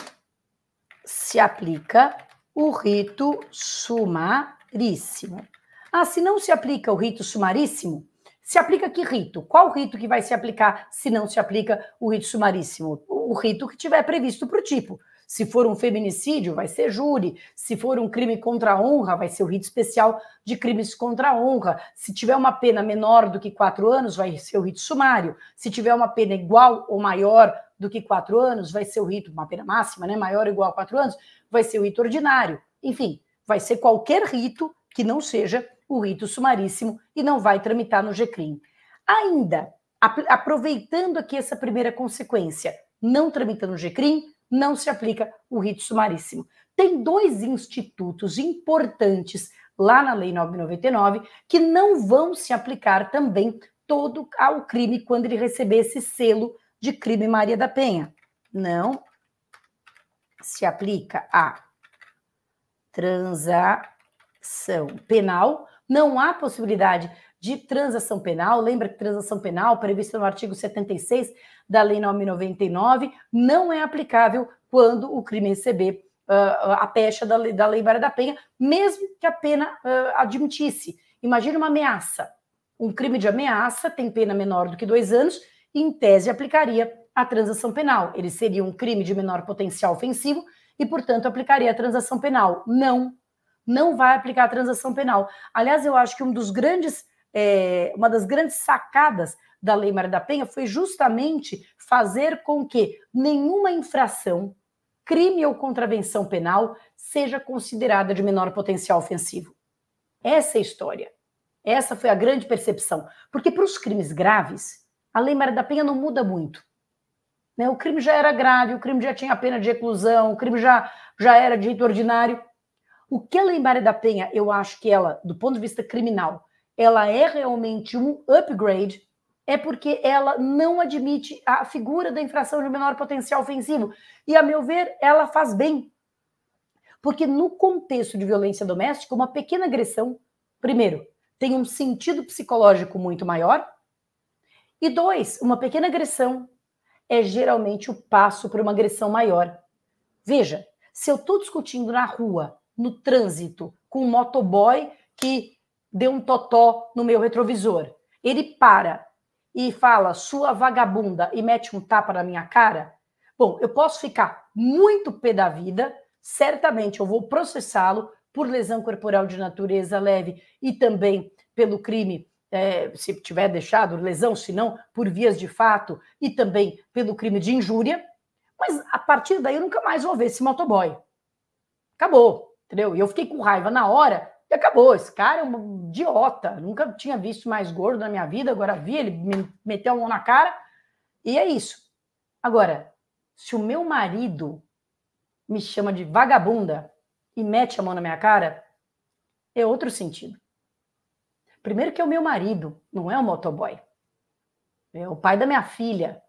Speaker 1: se aplica o rito sumaríssimo. Ah, se não se aplica o rito sumaríssimo, se aplica que rito? Qual rito que vai se aplicar se não se aplica o rito sumaríssimo? O rito que tiver previsto para o tipo. Se for um feminicídio, vai ser júri. Se for um crime contra a honra, vai ser o rito especial de crimes contra a honra. Se tiver uma pena menor do que quatro anos, vai ser o rito sumário. Se tiver uma pena igual ou maior do que quatro anos, vai ser o rito, uma pena máxima, né? Maior ou igual a quatro anos, vai ser o rito ordinário. Enfim, vai ser qualquer rito que não seja o rito sumaríssimo e não vai tramitar no GCRIM. Ainda, aproveitando aqui essa primeira consequência, não tramitando no GCRIM, não se aplica o rito sumaríssimo. Tem dois institutos importantes lá na Lei 999 que não vão se aplicar também todo ao crime quando ele receber esse selo de crime Maria da Penha. Não se aplica a transação penal não há possibilidade de transação penal. Lembra que transação penal, prevista no artigo 76 da Lei 999, não é aplicável quando o crime receber uh, a pecha da, da Lei Bara da Penha, mesmo que a pena uh, admitisse. Imagina uma ameaça. Um crime de ameaça tem pena menor do que dois anos e, em tese, aplicaria a transação penal. Ele seria um crime de menor potencial ofensivo e, portanto, aplicaria a transação penal. Não não vai aplicar a transação penal. Aliás, eu acho que um dos grandes, é, uma das grandes sacadas da Lei Maria da Penha foi justamente fazer com que nenhuma infração, crime ou contravenção penal seja considerada de menor potencial ofensivo. Essa é a história. Essa foi a grande percepção. Porque para os crimes graves, a Lei Maria da Penha não muda muito. Né? O crime já era grave, o crime já tinha pena de reclusão, o crime já, já era dito ordinário. O que é a Maria da Penha, eu acho que ela, do ponto de vista criminal, ela é realmente um upgrade, é porque ela não admite a figura da infração de menor potencial ofensivo. E, a meu ver, ela faz bem. Porque no contexto de violência doméstica, uma pequena agressão, primeiro, tem um sentido psicológico muito maior. E dois, uma pequena agressão é geralmente o passo para uma agressão maior. Veja, se eu estou discutindo na rua no trânsito com um motoboy que deu um totó no meu retrovisor. Ele para e fala, sua vagabunda, e mete um tapa na minha cara. Bom, eu posso ficar muito pé da vida, certamente eu vou processá-lo por lesão corporal de natureza leve e também pelo crime, é, se tiver deixado lesão, se não, por vias de fato e também pelo crime de injúria. Mas a partir daí eu nunca mais vou ver esse motoboy. Acabou entendeu? E eu fiquei com raiva na hora e acabou. Esse cara é um idiota. Nunca tinha visto mais gordo na minha vida, agora vi, ele me meteu a mão na cara e é isso. Agora, se o meu marido me chama de vagabunda e mete a mão na minha cara, é outro sentido. Primeiro que é o meu marido, não é o motoboy. É o pai da minha filha.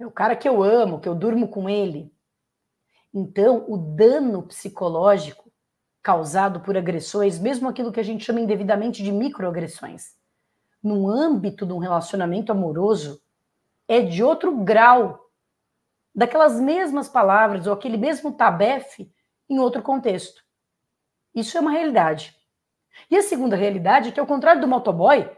Speaker 1: É o cara que eu amo, que eu durmo com ele. Então, o dano psicológico causado por agressões, mesmo aquilo que a gente chama indevidamente de microagressões, no âmbito de um relacionamento amoroso, é de outro grau daquelas mesmas palavras ou aquele mesmo tabefe em outro contexto. Isso é uma realidade. E a segunda realidade é que, ao contrário do motoboy,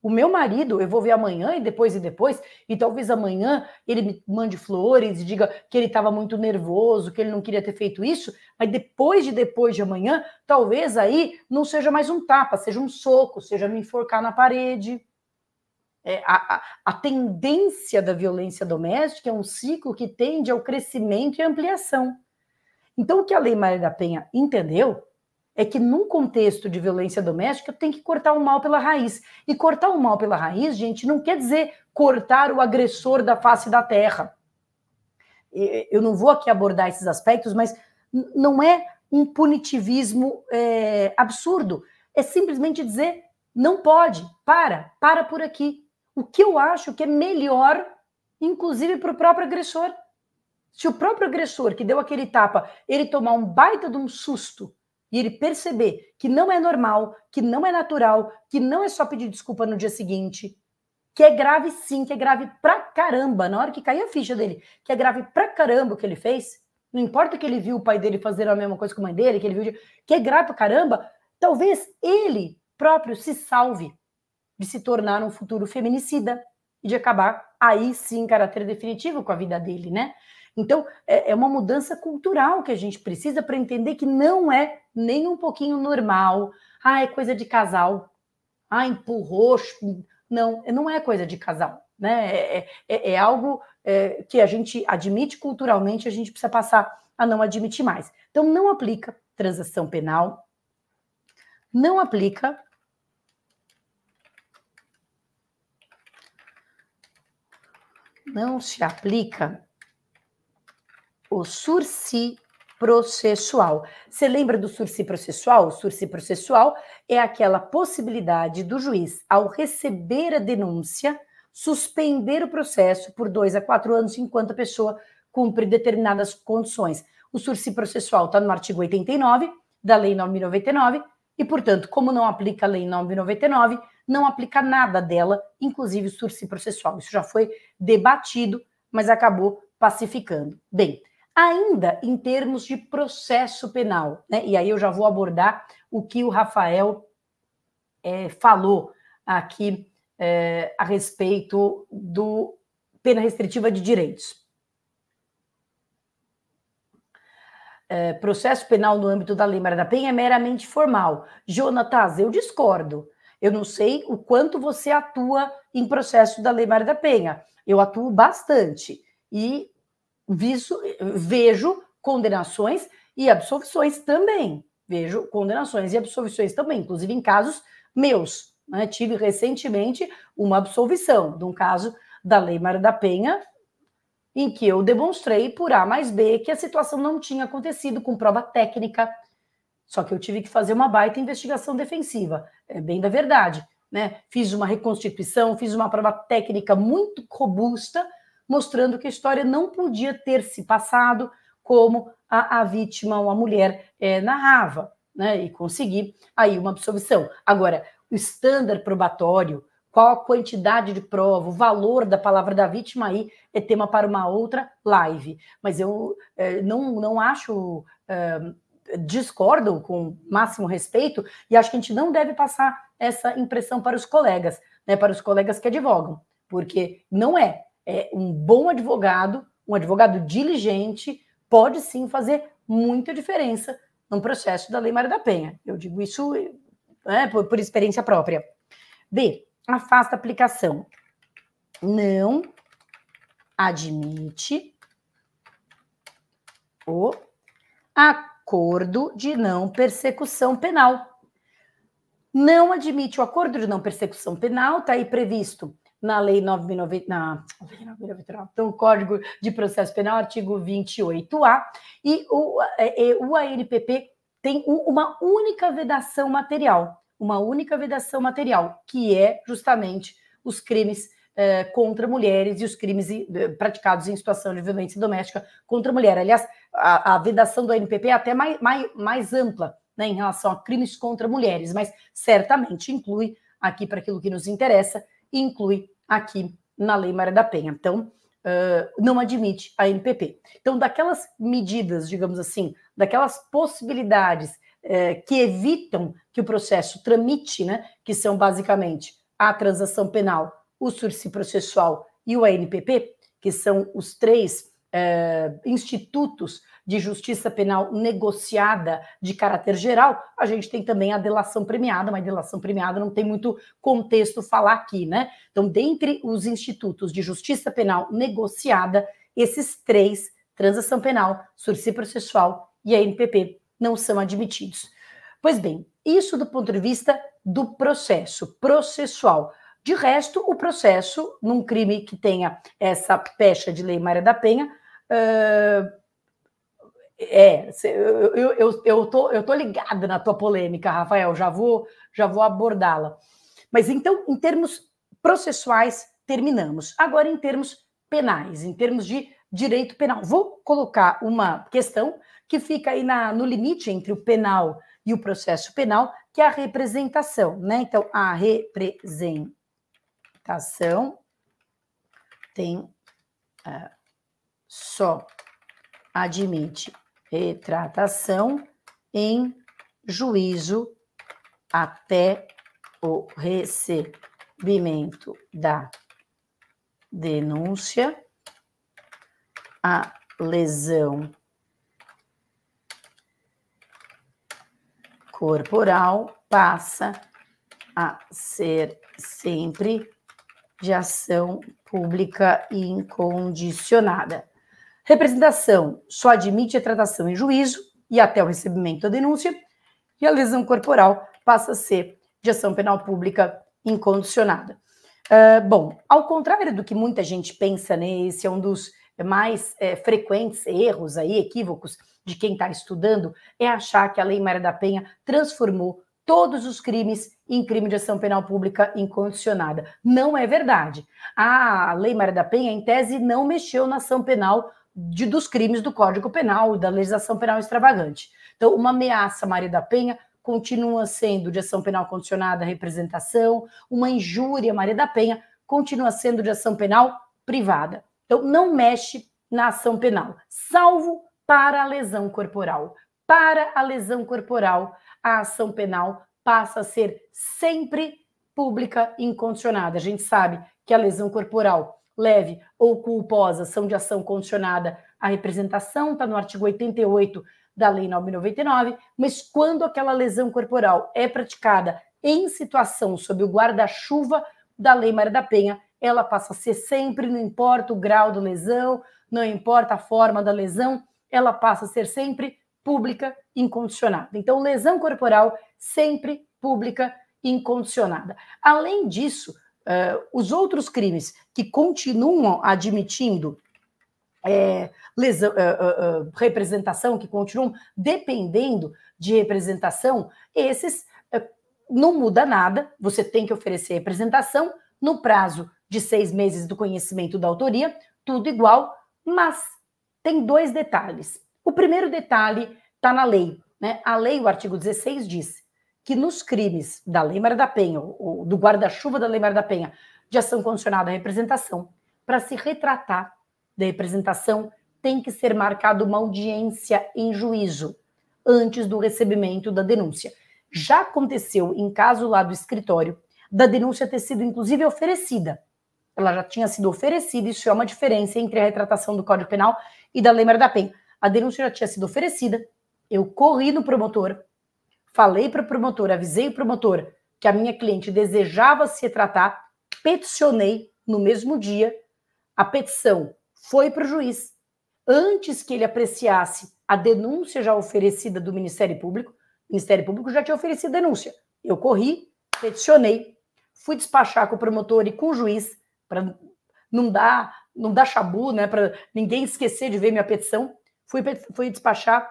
Speaker 1: o meu marido, eu vou ver amanhã e depois e depois, e talvez amanhã ele me mande flores e diga que ele estava muito nervoso, que ele não queria ter feito isso, mas depois de depois de amanhã, talvez aí não seja mais um tapa, seja um soco, seja me enforcar na parede. É, a, a tendência da violência doméstica é um ciclo que tende ao crescimento e ampliação. Então, o que a Lei Maria da Penha entendeu é que num contexto de violência doméstica eu tenho que cortar o mal pela raiz. E cortar o mal pela raiz, gente, não quer dizer cortar o agressor da face da terra. Eu não vou aqui abordar esses aspectos, mas não é um punitivismo é, absurdo. É simplesmente dizer não pode, para, para por aqui. O que eu acho que é melhor, inclusive para o próprio agressor. Se o próprio agressor que deu aquele tapa, ele tomar um baita de um susto e ele perceber que não é normal, que não é natural, que não é só pedir desculpa no dia seguinte, que é grave sim, que é grave pra caramba, na hora que caiu a ficha dele, que é grave pra caramba o que ele fez, não importa que ele viu o pai dele fazer a mesma coisa com a mãe dele, que ele viu que é grave pra caramba, talvez ele próprio se salve de se tornar um futuro feminicida e de acabar aí sim, caráter definitivo com a vida dele, né? Então, é, é uma mudança cultural que a gente precisa para entender que não é nem um pouquinho normal. Ah, é coisa de casal. Ah, empurrou. Não, não é coisa de casal. Né? É, é, é, é algo é, que a gente admite culturalmente, a gente precisa passar a não admitir mais. Então, não aplica transação penal, não aplica. Não se aplica o sursi processual. Você lembra do sursi processual? O sursi processual é aquela possibilidade do juiz, ao receber a denúncia, suspender o processo por dois a quatro anos enquanto a pessoa cumpre determinadas condições. O sursi processual está no artigo 89 da Lei 9.099 e, portanto, como não aplica a Lei 9.099, não aplica nada dela, inclusive o sursi processual. Isso já foi debatido, mas acabou pacificando. Bem, ainda em termos de processo penal. Né? E aí eu já vou abordar o que o Rafael é, falou aqui é, a respeito do pena restritiva de direitos. É, processo penal no âmbito da Lei Maria da Penha é meramente formal. Jonatas, eu discordo. Eu não sei o quanto você atua em processo da Lei Maria da Penha. Eu atuo bastante. E visto, vejo condenações e absolvições também. Vejo condenações e absolvições também, inclusive em casos meus. Né? Tive recentemente uma absolvição de um caso da Lei Maria da Penha, em que eu demonstrei por A mais B que a situação não tinha acontecido com prova técnica. Só que eu tive que fazer uma baita investigação defensiva. É bem da verdade. Né? Fiz uma reconstituição, fiz uma prova técnica muito robusta mostrando que a história não podia ter se passado como a, a vítima ou a mulher é, narrava, né? E conseguir aí uma absolvição. Agora, o estándar probatório, qual a quantidade de prova, o valor da palavra da vítima aí é tema para uma outra live. Mas eu é, não, não acho. É, discordo com máximo respeito e acho que a gente não deve passar essa impressão para os colegas, né, para os colegas que advogam, porque não é é, um bom advogado, um advogado diligente, pode sim fazer muita diferença no processo da Lei Maria da Penha. Eu digo isso né, por, por experiência própria. B. Afasta a aplicação. Não admite o acordo de não persecução penal. Não admite o acordo de não persecução penal, está aí previsto na Lei 9.090, no Código de Processo Penal, artigo 28A, e o, é, é o ANPP tem uma única vedação material, uma única vedação material, que é justamente os crimes é, contra mulheres e os crimes é, praticados em situação de violência doméstica contra a mulher. Aliás, a, a vedação do ANPP é até mais, mais, mais ampla né, em relação a crimes contra mulheres, mas certamente inclui aqui para aquilo que nos interessa, inclui aqui na Lei Maria da Penha. Então, uh, não admite a MPP. Então, daquelas medidas, digamos assim, daquelas possibilidades uh, que evitam que o processo tramite, né, que são basicamente a transação penal, o sursi processual e o ANPP, que são os três uh, institutos de justiça penal negociada de caráter geral, a gente tem também a delação premiada, mas delação premiada não tem muito contexto falar aqui, né? Então, dentre os institutos de justiça penal negociada, esses três, transação penal, sursi processual e a NPP, não são admitidos. Pois bem, isso do ponto de vista do processo, processual. De resto, o processo, num crime que tenha essa pecha de Lei Maria da Penha, uh, é, eu, eu, eu, tô, eu tô ligada na tua polêmica, Rafael, já vou, já vou abordá-la. Mas então, em termos processuais, terminamos. Agora, em termos penais, em termos de direito penal, vou colocar uma questão que fica aí na, no limite entre o penal e o processo penal, que é a representação, né? Então, a representação tem uh, só admite retratação em juízo até o recebimento da denúncia, a lesão corporal passa a ser sempre de ação pública incondicionada. Representação só admite a tratação em juízo e até o recebimento da denúncia, e a lesão corporal passa a ser de ação penal pública incondicionada. Uh, bom, ao contrário do que muita gente pensa, né, esse é um dos mais é, frequentes erros aí, equívocos de quem está estudando, é achar que a Lei Maria da Penha transformou todos os crimes em crime de ação penal pública incondicionada. Não é verdade. A Lei Maria da Penha, em tese, não mexeu na ação penal de, dos crimes do Código Penal, da legislação penal extravagante. Então, uma ameaça à Maria da Penha continua sendo de ação penal condicionada à representação, uma injúria à Maria da Penha continua sendo de ação penal privada. Então, não mexe na ação penal, salvo para a lesão corporal. Para a lesão corporal, a ação penal passa a ser sempre pública incondicionada. A gente sabe que a lesão corporal leve ou culposa são de ação condicionada à representação, está no artigo 88 da Lei 999, mas quando aquela lesão corporal é praticada em situação sob o guarda-chuva da Lei Maria da Penha, ela passa a ser sempre, não importa o grau da lesão, não importa a forma da lesão, ela passa a ser sempre pública incondicionada. Então, lesão corporal sempre pública incondicionada. Além disso, Uh, os outros crimes que continuam admitindo é, uh, uh, representação, que continuam dependendo de representação, esses não muda nada, você tem que oferecer representação no prazo de seis meses do conhecimento da autoria, tudo igual, mas tem dois detalhes. O primeiro detalhe está na lei. Né? A lei, o artigo 16, diz que nos crimes da Lei Maria da Penha, ou do guarda-chuva da Lei Maria da Penha, de ação condicionada à representação, para se retratar da representação, tem que ser marcada uma audiência em juízo antes do recebimento da denúncia. Já aconteceu em caso lá do escritório da denúncia ter sido inclusive oferecida. Ela já tinha sido oferecida, isso é uma diferença entre a retratação do Código Penal e da Lei Maria da Penha. A denúncia já tinha sido oferecida, eu corri no promotor, Falei para o promotor, avisei o promotor que a minha cliente desejava se retratar, peticionei no mesmo dia. A petição foi para o juiz. Antes que ele apreciasse a denúncia já oferecida do Ministério Público, o Ministério Público já tinha oferecido denúncia. Eu corri, peticionei, fui despachar com o promotor e com o juiz para não dar não dar chabu, né, para ninguém esquecer de ver minha petição. Fui fui despachar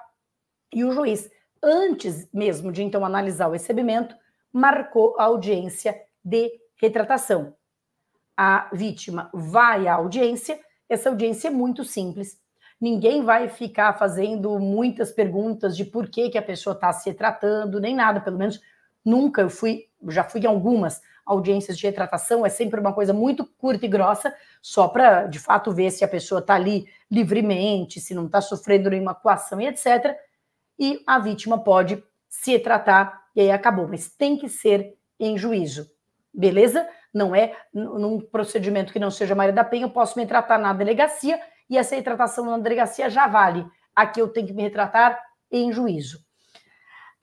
Speaker 1: e o juiz antes mesmo de então analisar o recebimento, marcou a audiência de retratação. A vítima vai à audiência, essa audiência é muito simples. Ninguém vai ficar fazendo muitas perguntas de por que, que a pessoa está se retratando, nem nada, pelo menos nunca eu fui, já fui em algumas audiências de retratação, é sempre uma coisa muito curta e grossa, só para de fato ver se a pessoa está ali livremente, se não está sofrendo nenhuma coação e etc e a vítima pode se tratar e aí acabou, mas tem que ser em juízo, beleza? Não é num procedimento que não seja Maria da Penha, eu posso me tratar na delegacia e essa retratação na delegacia já vale. Aqui eu tenho que me retratar em juízo.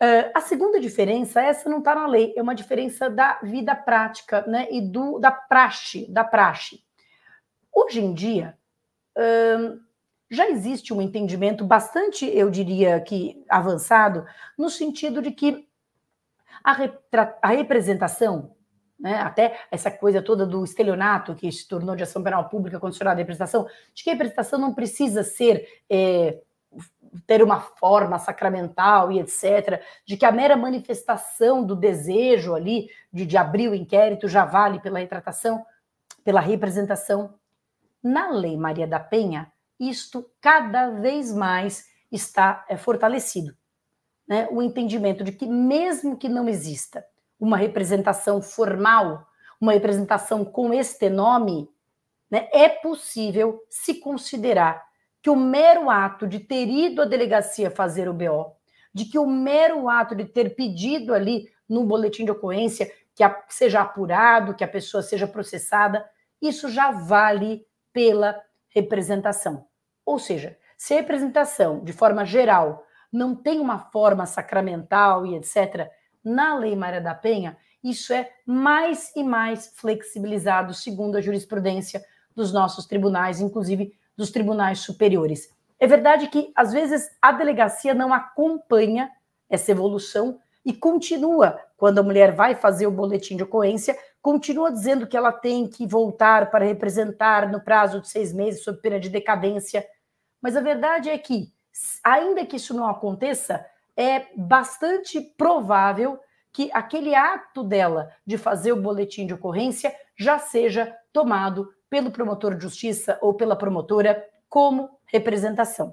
Speaker 1: Uh, a segunda diferença, essa não está na lei, é uma diferença da vida prática, né? E do da praxe, da praxe. Hoje em dia, uh, já existe um entendimento bastante, eu diria que avançado, no sentido de que a, a representação, né, até essa coisa toda do estelionato que se tornou de ação penal pública condicionada à representação, de que a representação não precisa ser. É, ter uma forma sacramental e etc., de que a mera manifestação do desejo ali de, de abrir o inquérito já vale pela retratação, pela representação. Na Lei Maria da Penha, isto cada vez mais está é, fortalecido. Né? O entendimento de que, mesmo que não exista uma representação formal, uma representação com este nome, né, é possível se considerar que o mero ato de ter ido à delegacia fazer o BO, de que o mero ato de ter pedido ali no boletim de ocorrência que a, seja apurado, que a pessoa seja processada, isso já vale pela representação. Ou seja, se a representação, de forma geral, não tem uma forma sacramental e etc., na Lei Maria da Penha, isso é mais e mais flexibilizado, segundo a jurisprudência dos nossos tribunais, inclusive dos tribunais superiores. É verdade que, às vezes, a delegacia não acompanha essa evolução e continua, quando a mulher vai fazer o boletim de ocorrência, continua dizendo que ela tem que voltar para representar no prazo de seis meses sob pena de decadência. Mas a verdade é que, ainda que isso não aconteça, é bastante provável que aquele ato dela de fazer o boletim de ocorrência já seja tomado pelo promotor de justiça ou pela promotora como representação.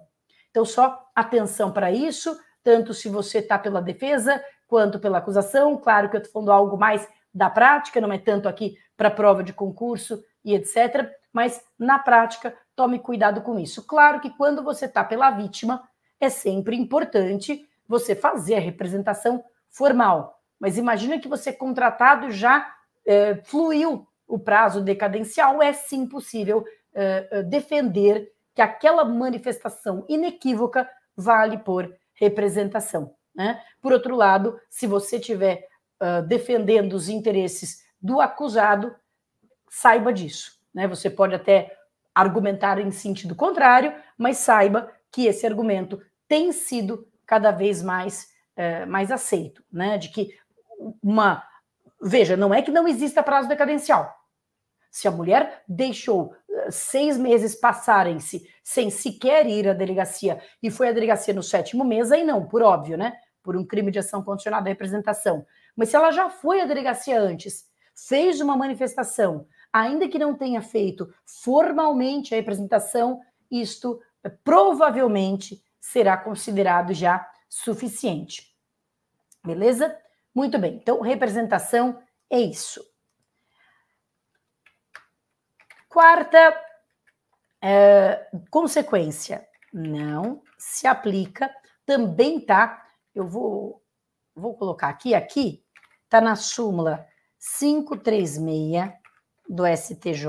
Speaker 1: Então, só atenção para isso, tanto se você está pela defesa quanto pela acusação. Claro que eu estou falando algo mais da prática, não é tanto aqui para prova de concurso e etc. Mas na prática, tome cuidado com isso. Claro que quando você está pela vítima, é sempre importante você fazer a representação formal. Mas imagina que você, é contratado, já é, fluiu o prazo decadencial, é sim possível é, defender que aquela manifestação inequívoca vale por representação. Né? Por outro lado, se você tiver ah, defendendo os interesses do acusado, saiba disso. Né? Você pode até argumentar em sentido contrário, mas saiba que esse argumento tem sido cada vez mais, eh, mais aceito, né? De que uma. Veja, não é que não exista prazo decadencial. Se a mulher deixou eh, seis meses passarem-se sem sequer ir à delegacia e foi à delegacia no sétimo mês, aí não, por óbvio, né? Por um crime de ação condicionada à representação. Mas se ela já foi à delegacia antes, fez uma manifestação, ainda que não tenha feito formalmente a representação, isto eh, provavelmente será considerado já suficiente. Beleza? Muito bem. Então, representação é isso. Quarta é, consequência, não se aplica, também tá. Eu vou vou colocar aqui, aqui, está na súmula 536 do STJ.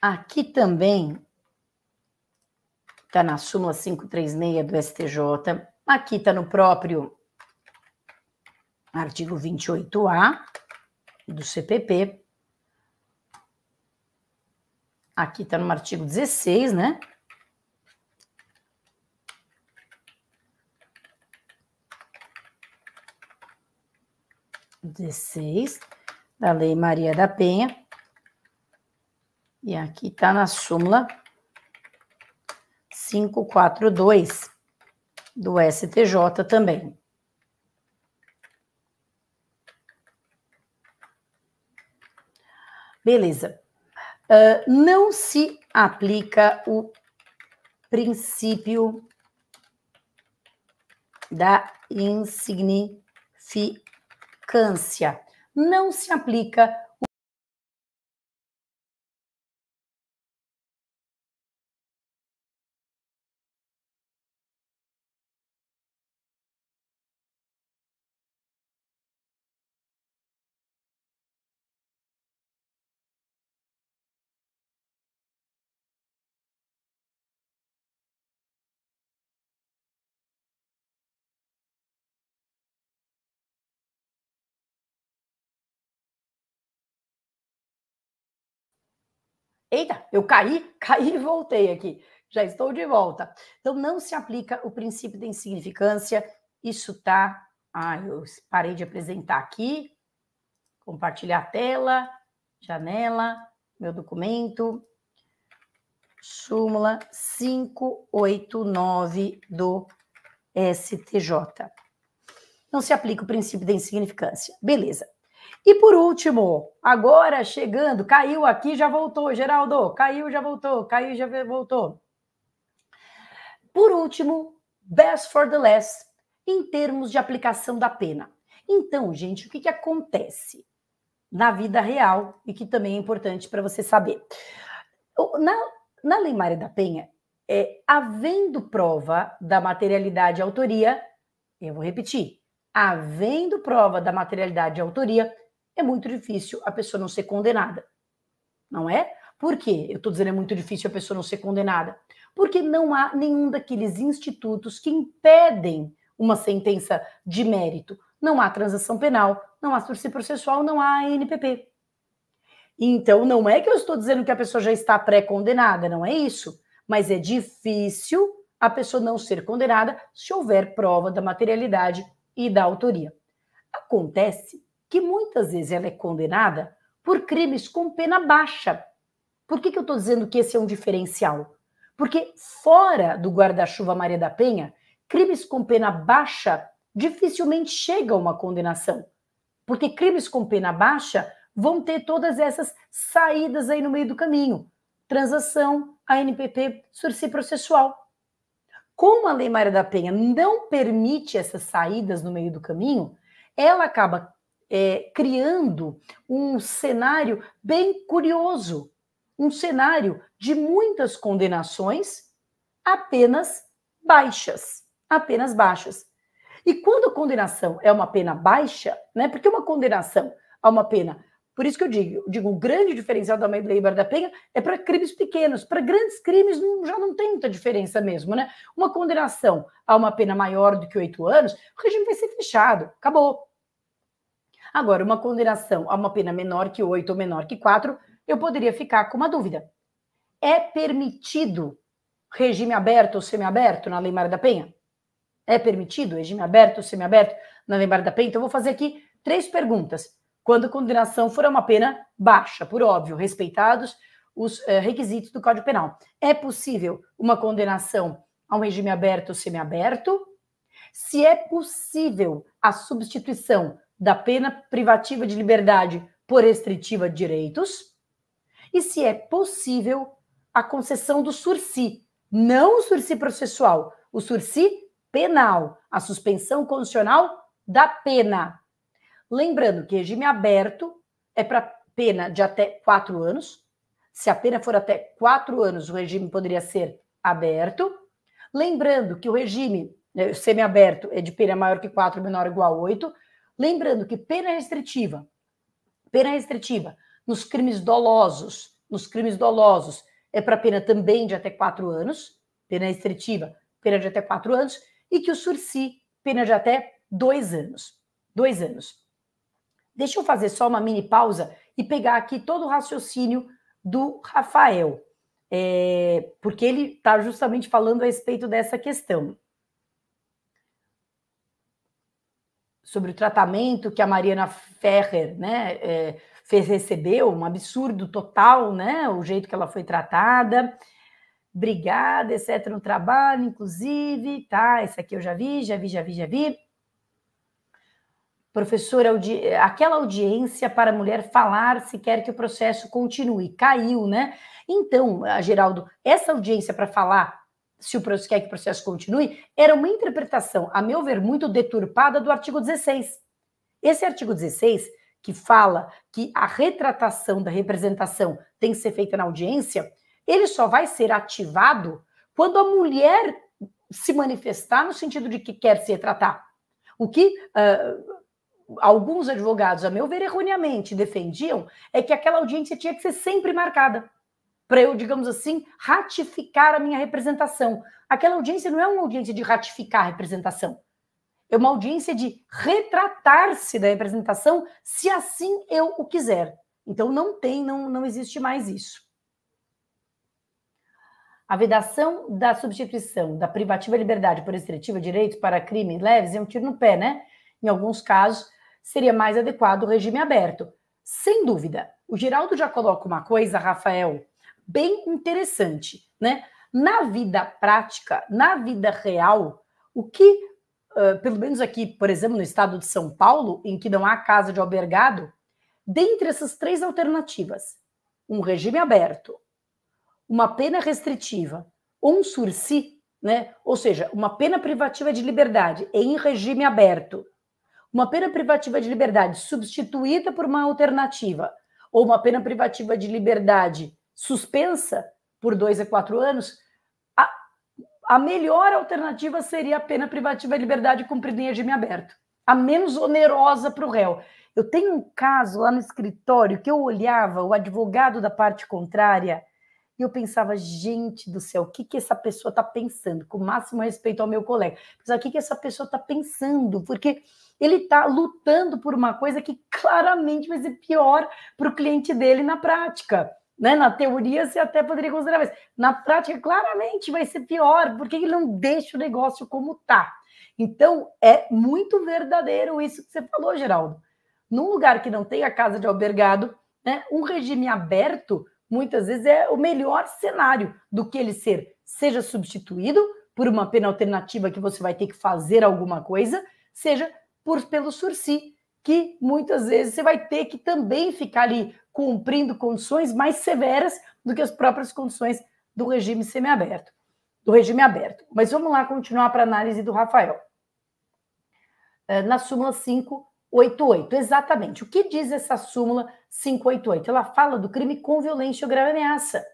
Speaker 1: Aqui também está na súmula 536 do STJ, aqui está no próprio artigo 28A do CPP. Aqui está no artigo 16, né? Dezesseis da Lei Maria da Penha. E aqui está na súmula 542 do STJ também. Beleza uh, não se aplica o princípio da insignificância. Não se aplica Eita, eu caí, caí e voltei aqui. Já estou de volta. Então, não se aplica o princípio da insignificância. Isso tá. Ah, eu parei de apresentar aqui. Compartilhar a tela, janela, meu documento. Súmula 589 do STJ. Não se aplica o princípio da insignificância. Beleza. E por último, agora chegando, caiu aqui, já voltou, Geraldo, caiu, já voltou, caiu, já voltou. Por último, best for the less, em termos de aplicação da pena. Então, gente, o que, que acontece na vida real e que também é importante para você saber? Na, na Lei Maria da Penha, é, havendo prova da materialidade e autoria, eu vou repetir, havendo prova da materialidade e autoria, é muito difícil a pessoa não ser condenada. Não é? Por quê? Eu estou dizendo é muito difícil a pessoa não ser condenada. Porque não há nenhum daqueles institutos que impedem uma sentença de mérito. Não há transação penal, não há sursi processual, não há NPP. Então, não é que eu estou dizendo que a pessoa já está pré-condenada, não é isso. Mas é difícil a pessoa não ser condenada se houver prova da materialidade e da autoria. Acontece que muitas vezes ela é condenada por crimes com pena baixa. Por que, que eu estou dizendo que esse é um diferencial? Porque fora do guarda-chuva Maria da Penha, crimes com pena baixa dificilmente chegam a uma condenação. Porque crimes com pena baixa vão ter todas essas saídas aí no meio do caminho. Transação, ANPP, surci processual. Como a Lei Maria da Penha não permite essas saídas no meio do caminho, ela acaba é, criando um cenário bem curioso, um cenário de muitas condenações, apenas baixas, apenas baixas. E quando a condenação é uma pena baixa, né? Porque uma condenação a uma pena por isso que eu digo, eu digo o grande diferencial da Lei Bar da Penha é para crimes pequenos, para grandes crimes não, já não tem muita diferença mesmo, né? Uma condenação a uma pena maior do que oito anos, o regime vai ser fechado, acabou. Agora, uma condenação a uma pena menor que 8 ou menor que 4, eu poderia ficar com uma dúvida. É permitido regime aberto ou semiaberto na Lei Mar da Penha? É permitido regime aberto ou semiaberto na Lei Mar da Penha? Então, vou fazer aqui três perguntas. Quando a condenação for a uma pena baixa, por óbvio, respeitados os eh, requisitos do Código Penal. É possível uma condenação a um regime aberto ou semiaberto? Se é possível a substituição da pena privativa de liberdade por restritiva de direitos, e se é possível a concessão do sursi, não o sursi processual, o sursi penal, a suspensão condicional da pena. Lembrando que regime aberto é para pena de até quatro anos. Se a pena for até quatro anos, o regime poderia ser aberto. Lembrando que o regime eh, semiaberto é de pena maior que quatro menor ou igual a oito. Lembrando que pena restritiva, pena restritiva nos crimes dolosos, nos crimes dolosos é para pena também de até quatro anos, pena restritiva, pena de até quatro anos, e que o sursi, pena de até dois anos. Dois anos. Deixa eu fazer só uma mini pausa e pegar aqui todo o raciocínio do Rafael, é, porque ele está justamente falando a respeito dessa questão. sobre o tratamento que a Mariana Ferrer né, é, fez recebeu, um absurdo total, né, o jeito que ela foi tratada. Obrigada, etc. No trabalho, inclusive, tá? isso aqui eu já vi, já vi, já vi, já vi. Professora, audi... aquela audiência para a mulher falar se quer que o processo continue. Caiu, né? Então, Geraldo, essa audiência para falar se o processo quer que o processo continue, era uma interpretação, a meu ver, muito deturpada do artigo 16. Esse artigo 16, que fala que a retratação da representação tem que ser feita na audiência, ele só vai ser ativado quando a mulher se manifestar no sentido de que quer se retratar. O que uh, alguns advogados, a meu ver, erroneamente defendiam é que aquela audiência tinha que ser sempre marcada para eu, digamos assim, ratificar a minha representação. Aquela audiência não é uma audiência de ratificar a representação. É uma audiência de retratar-se da representação, se assim eu o quiser. Então não tem, não, não existe mais isso. A vedação da substituição da privativa liberdade por restritiva de direitos para crimes leves é um tiro no pé, né? Em alguns casos, seria mais adequado o regime aberto. Sem dúvida. O Geraldo já coloca uma coisa, Rafael, bem interessante, né? Na vida prática, na vida real, o que, uh, pelo menos aqui, por exemplo, no estado de São Paulo, em que não há casa de albergado, dentre essas três alternativas, um regime aberto, uma pena restritiva ou um sursi, né? Ou seja, uma pena privativa de liberdade em regime aberto, uma pena privativa de liberdade substituída por uma alternativa ou uma pena privativa de liberdade suspensa por dois a quatro anos, a, a melhor alternativa seria a pena privativa de liberdade cumprida em regime aberto, a menos onerosa para o réu. Eu tenho um caso lá no escritório que eu olhava o advogado da parte contrária e eu pensava, gente do céu, o que, que essa pessoa está pensando? Com o máximo respeito ao meu colega. Mas o que, que essa pessoa está pensando? Porque ele está lutando por uma coisa que claramente vai ser pior para o cliente dele na prática. Né? Na teoria você até poderia considerar, mas na prática claramente vai ser pior, porque ele não deixa o negócio como está Então é muito verdadeiro isso que você falou, Geraldo. Num lugar que não tem a casa de albergado, né, um regime aberto muitas vezes é o melhor cenário do que ele ser seja substituído por uma pena alternativa que você vai ter que fazer alguma coisa, seja por pelo sursi, que muitas vezes você vai ter que também ficar ali cumprindo condições mais severas do que as próprias condições do regime semiaberto, do regime aberto. Mas vamos lá continuar para a análise do Rafael. É, na súmula 588, exatamente. O que diz essa súmula 588? Ela fala do crime com violência ou grave ameaça.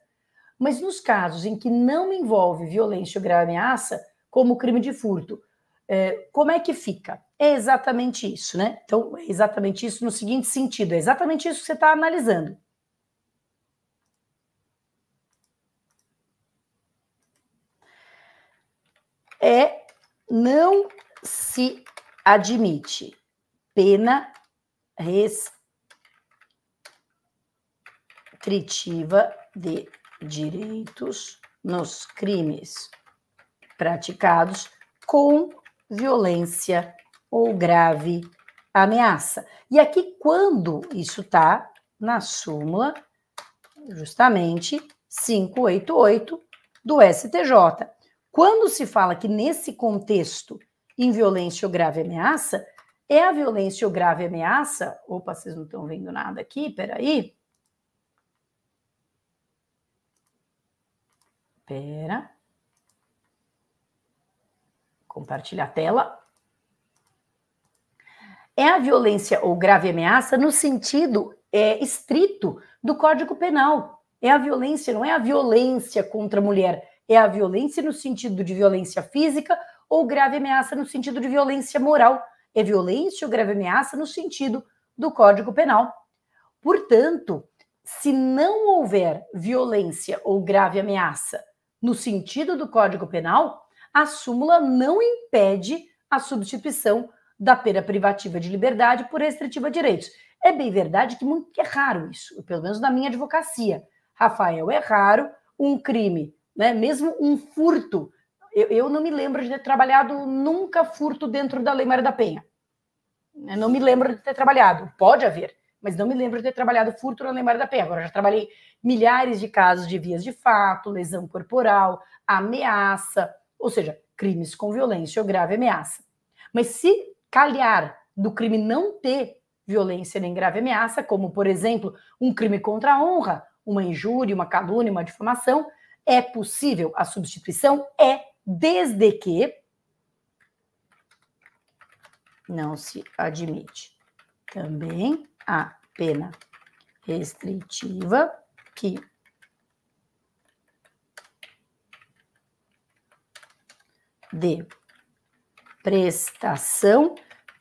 Speaker 1: Mas nos casos em que não envolve violência ou grave ameaça, como o crime de furto, é, como é que fica? É exatamente isso, né? Então, é exatamente isso no seguinte sentido: é exatamente isso que você está analisando. É não se admite pena restritiva de direitos nos crimes praticados com violência ou grave ameaça. E aqui, quando isso está na súmula, justamente 588 do STJ. Quando se fala que nesse contexto, em violência ou grave ameaça, é a violência ou grave ameaça. Opa, vocês não estão vendo nada aqui, peraí. Pera compartilhar a tela. É a violência ou grave ameaça no sentido é, estrito do Código Penal. É a violência, não é a violência contra a mulher, é a violência no sentido de violência física ou grave ameaça no sentido de violência moral. É violência ou grave ameaça no sentido do Código Penal. Portanto, se não houver violência ou grave ameaça no sentido do Código Penal, a súmula não impede a substituição da pena privativa de liberdade por restritiva de direitos. É bem verdade que muito, é raro isso, pelo menos na minha advocacia. Rafael, é raro um crime, né? mesmo um furto. Eu, eu não me lembro de ter trabalhado nunca furto dentro da Lei Maria da Penha. Eu não me lembro de ter trabalhado. Pode haver, mas não me lembro de ter trabalhado furto na Lei Maria da Penha. Agora, já trabalhei milhares de casos de vias de fato, lesão corporal, ameaça, ou seja, crimes com violência ou grave ameaça. Mas se calhar do crime não ter violência nem grave ameaça, como, por exemplo, um crime contra a honra, uma injúria, uma calúnia, uma difamação, é possível a substituição? É, desde que não se admite também a pena restritiva que de prestação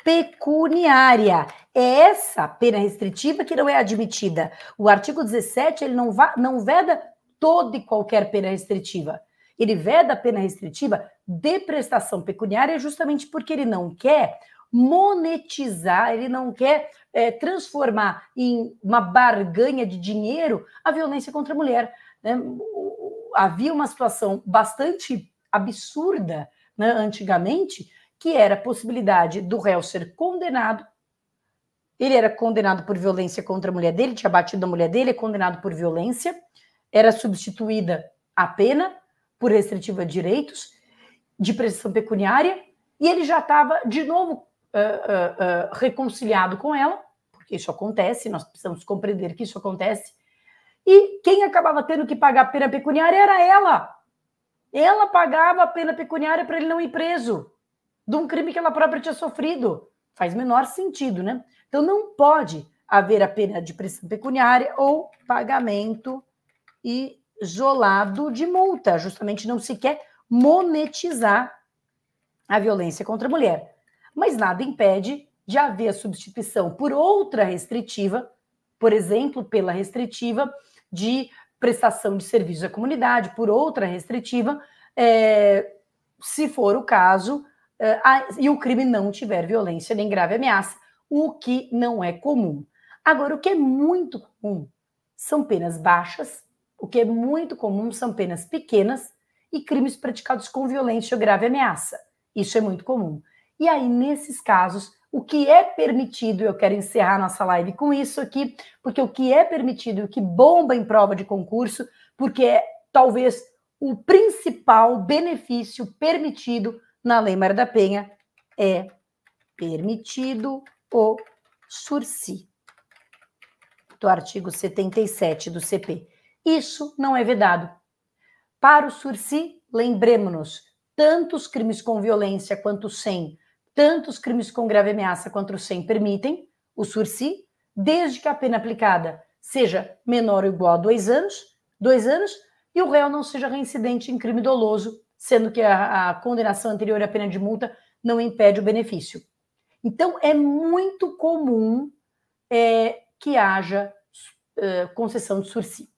Speaker 1: pecuniária. É essa pena restritiva que não é admitida. O artigo 17 ele não, va, não veda toda e qualquer pena restritiva. Ele veda a pena restritiva de prestação pecuniária justamente porque ele não quer monetizar, ele não quer é, transformar em uma barganha de dinheiro a violência contra a mulher. Né? Havia uma situação bastante absurda né, antigamente, que era a possibilidade do réu ser condenado. Ele era condenado por violência contra a mulher dele, tinha batido a mulher dele, é condenado por violência, era substituída a pena por restritiva de direitos, de prestação pecuniária, e ele já estava de novo uh, uh, uh, reconciliado com ela, porque isso acontece, nós precisamos compreender que isso acontece. E quem acabava tendo que pagar a pena pecuniária era ela, ela pagava a pena pecuniária para ele não ir preso de um crime que ela própria tinha sofrido. Faz menor sentido, né? Então não pode haver a pena de pressão pecuniária ou pagamento isolado de multa. Justamente não se quer monetizar a violência contra a mulher. Mas nada impede de haver a substituição por outra restritiva, por exemplo, pela restritiva de prestação de serviço à comunidade, por outra restritiva, é, se for o caso, é, a, e o crime não tiver violência nem grave ameaça, o que não é comum. Agora, o que é muito comum são penas baixas, o que é muito comum são penas pequenas e crimes praticados com violência ou grave ameaça. Isso é muito comum. E aí, nesses casos, o que é permitido, eu quero encerrar nossa live com isso aqui, porque o que é permitido e o que bomba em prova de concurso, porque é talvez o principal benefício permitido na Lei Maria da Penha é permitido o sursi do artigo 77 do CP. Isso não é vedado. Para o sursi, lembremos-nos, tanto os crimes com violência quanto sem tanto os crimes com grave ameaça quanto os SEM permitem o sursi, desde que a pena aplicada seja menor ou igual a dois anos, dois anos, e o réu não seja reincidente em crime doloso, sendo que a, a condenação anterior à pena de multa não impede o benefício. Então, é muito comum é, que haja é, concessão de sursi.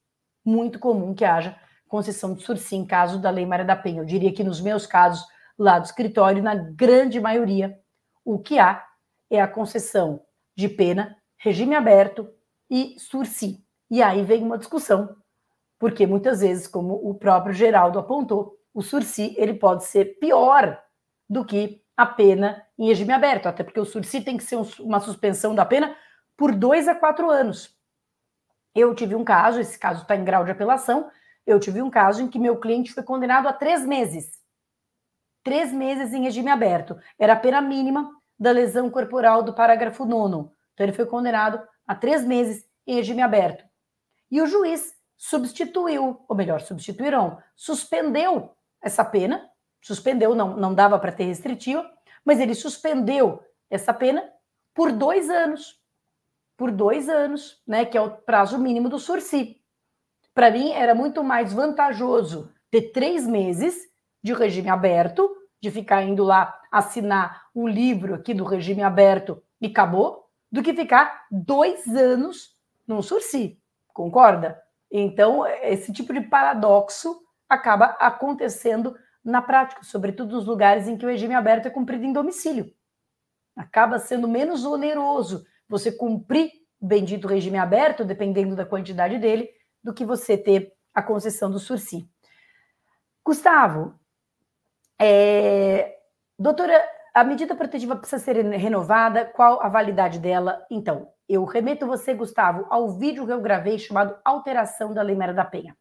Speaker 1: Muito comum que haja concessão de sursi em caso da Lei Maria da Penha. Eu diria que nos meus casos, lá do escritório, na grande maioria. O que há é a concessão de pena, regime aberto e sursi. E aí vem uma discussão, porque muitas vezes, como o próprio Geraldo apontou, o sursi ele pode ser pior do que a pena em regime aberto, até porque o sursi tem que ser um, uma suspensão da pena por dois a quatro anos. Eu tive um caso, esse caso está em grau de apelação, eu tive um caso em que meu cliente foi condenado a três meses três meses em regime aberto. Era a pena mínima da lesão corporal do parágrafo 9. Então, ele foi condenado a três meses em regime aberto. E o juiz substituiu, ou melhor, substituirão, suspendeu essa pena, suspendeu, não, não dava para ter restritiva, mas ele suspendeu essa pena por dois anos. Por dois anos, né? Que é o prazo mínimo do sursi. Para mim, era muito mais vantajoso ter três meses de regime aberto, de ficar indo lá assinar um livro aqui do regime aberto e acabou, do que ficar dois anos num sursi, concorda? Então, esse tipo de paradoxo acaba acontecendo na prática, sobretudo nos lugares em que o regime aberto é cumprido em domicílio. Acaba sendo menos oneroso você cumprir o bendito regime aberto, dependendo da quantidade dele, do que você ter a concessão do sursi. Gustavo, é, doutora, a medida protetiva precisa ser renovada, qual a validade dela? Então, eu remeto você, Gustavo, ao vídeo que eu gravei chamado Alteração da Lei Maria da Penha.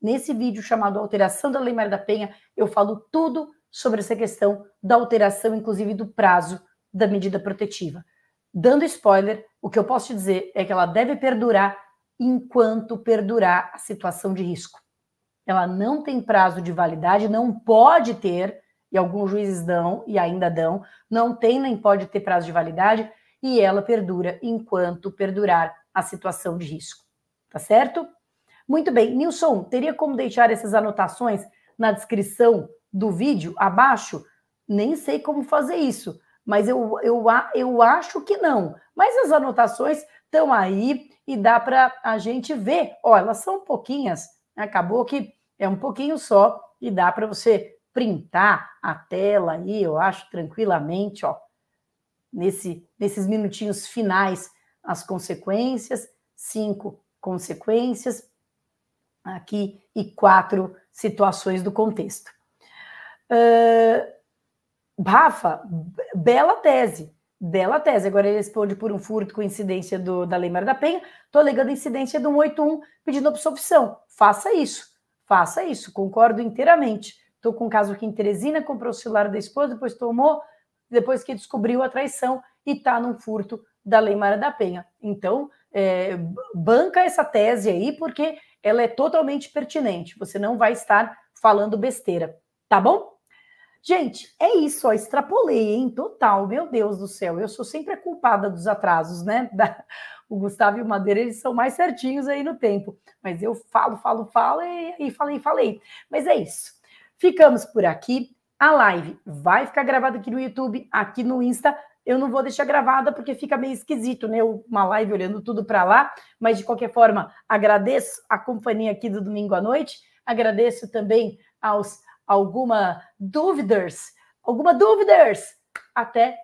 Speaker 1: Nesse vídeo chamado Alteração da Lei Maria da Penha, eu falo tudo sobre essa questão da alteração, inclusive do prazo da medida protetiva. Dando spoiler, o que eu posso te dizer é que ela deve perdurar enquanto perdurar a situação de risco ela não tem prazo de validade, não pode ter, e alguns juízes dão e ainda dão, não tem nem pode ter prazo de validade, e ela perdura enquanto perdurar a situação de risco. Tá certo? Muito bem, Nilson, teria como deixar essas anotações na descrição do vídeo abaixo? Nem sei como fazer isso, mas eu, eu, eu acho que não. Mas as anotações estão aí e dá para a gente ver. Ó, elas são pouquinhas, acabou que é um pouquinho só e dá para você printar a tela aí, eu acho, tranquilamente, ó, nesse, nesses minutinhos finais, as consequências, cinco consequências aqui e quatro situações do contexto. Uh, Rafa, bela tese, bela tese. Agora ele responde por um furto com incidência do, da Lei Maria da Penha. Estou alegando incidência do 181 pedindo absolvição. Faça isso Faça isso, concordo inteiramente. Estou com um caso aqui em Teresina, comprou o celular da esposa, depois tomou, depois que descobriu a traição e está num furto da Lei Mara da Penha. Então, é, banca essa tese aí, porque ela é totalmente pertinente. Você não vai estar falando besteira, tá bom? Gente, é isso, ó, extrapolei, hein? Total, meu Deus do céu. Eu sou sempre a culpada dos atrasos, né? Da, o Gustavo e o Madeira, eles são mais certinhos aí no tempo. Mas eu falo, falo, falo e, e falei, falei. Mas é isso. Ficamos por aqui. A live vai ficar gravada aqui no YouTube, aqui no Insta. Eu não vou deixar gravada porque fica meio esquisito, né? Uma live olhando tudo para lá. Mas de qualquer forma, agradeço a companhia aqui do domingo à noite. Agradeço também aos alguma dúvidas, alguma dúvidas. Até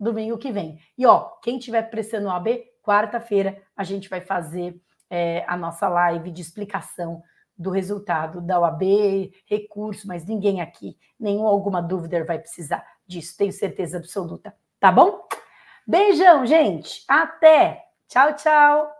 Speaker 1: domingo que vem. E ó, quem tiver prestando AB Quarta-feira a gente vai fazer é, a nossa live de explicação do resultado da OAB, recurso, mas ninguém aqui, nenhuma alguma dúvida vai precisar disso, tenho certeza absoluta, tá bom? Beijão, gente, até! Tchau, tchau!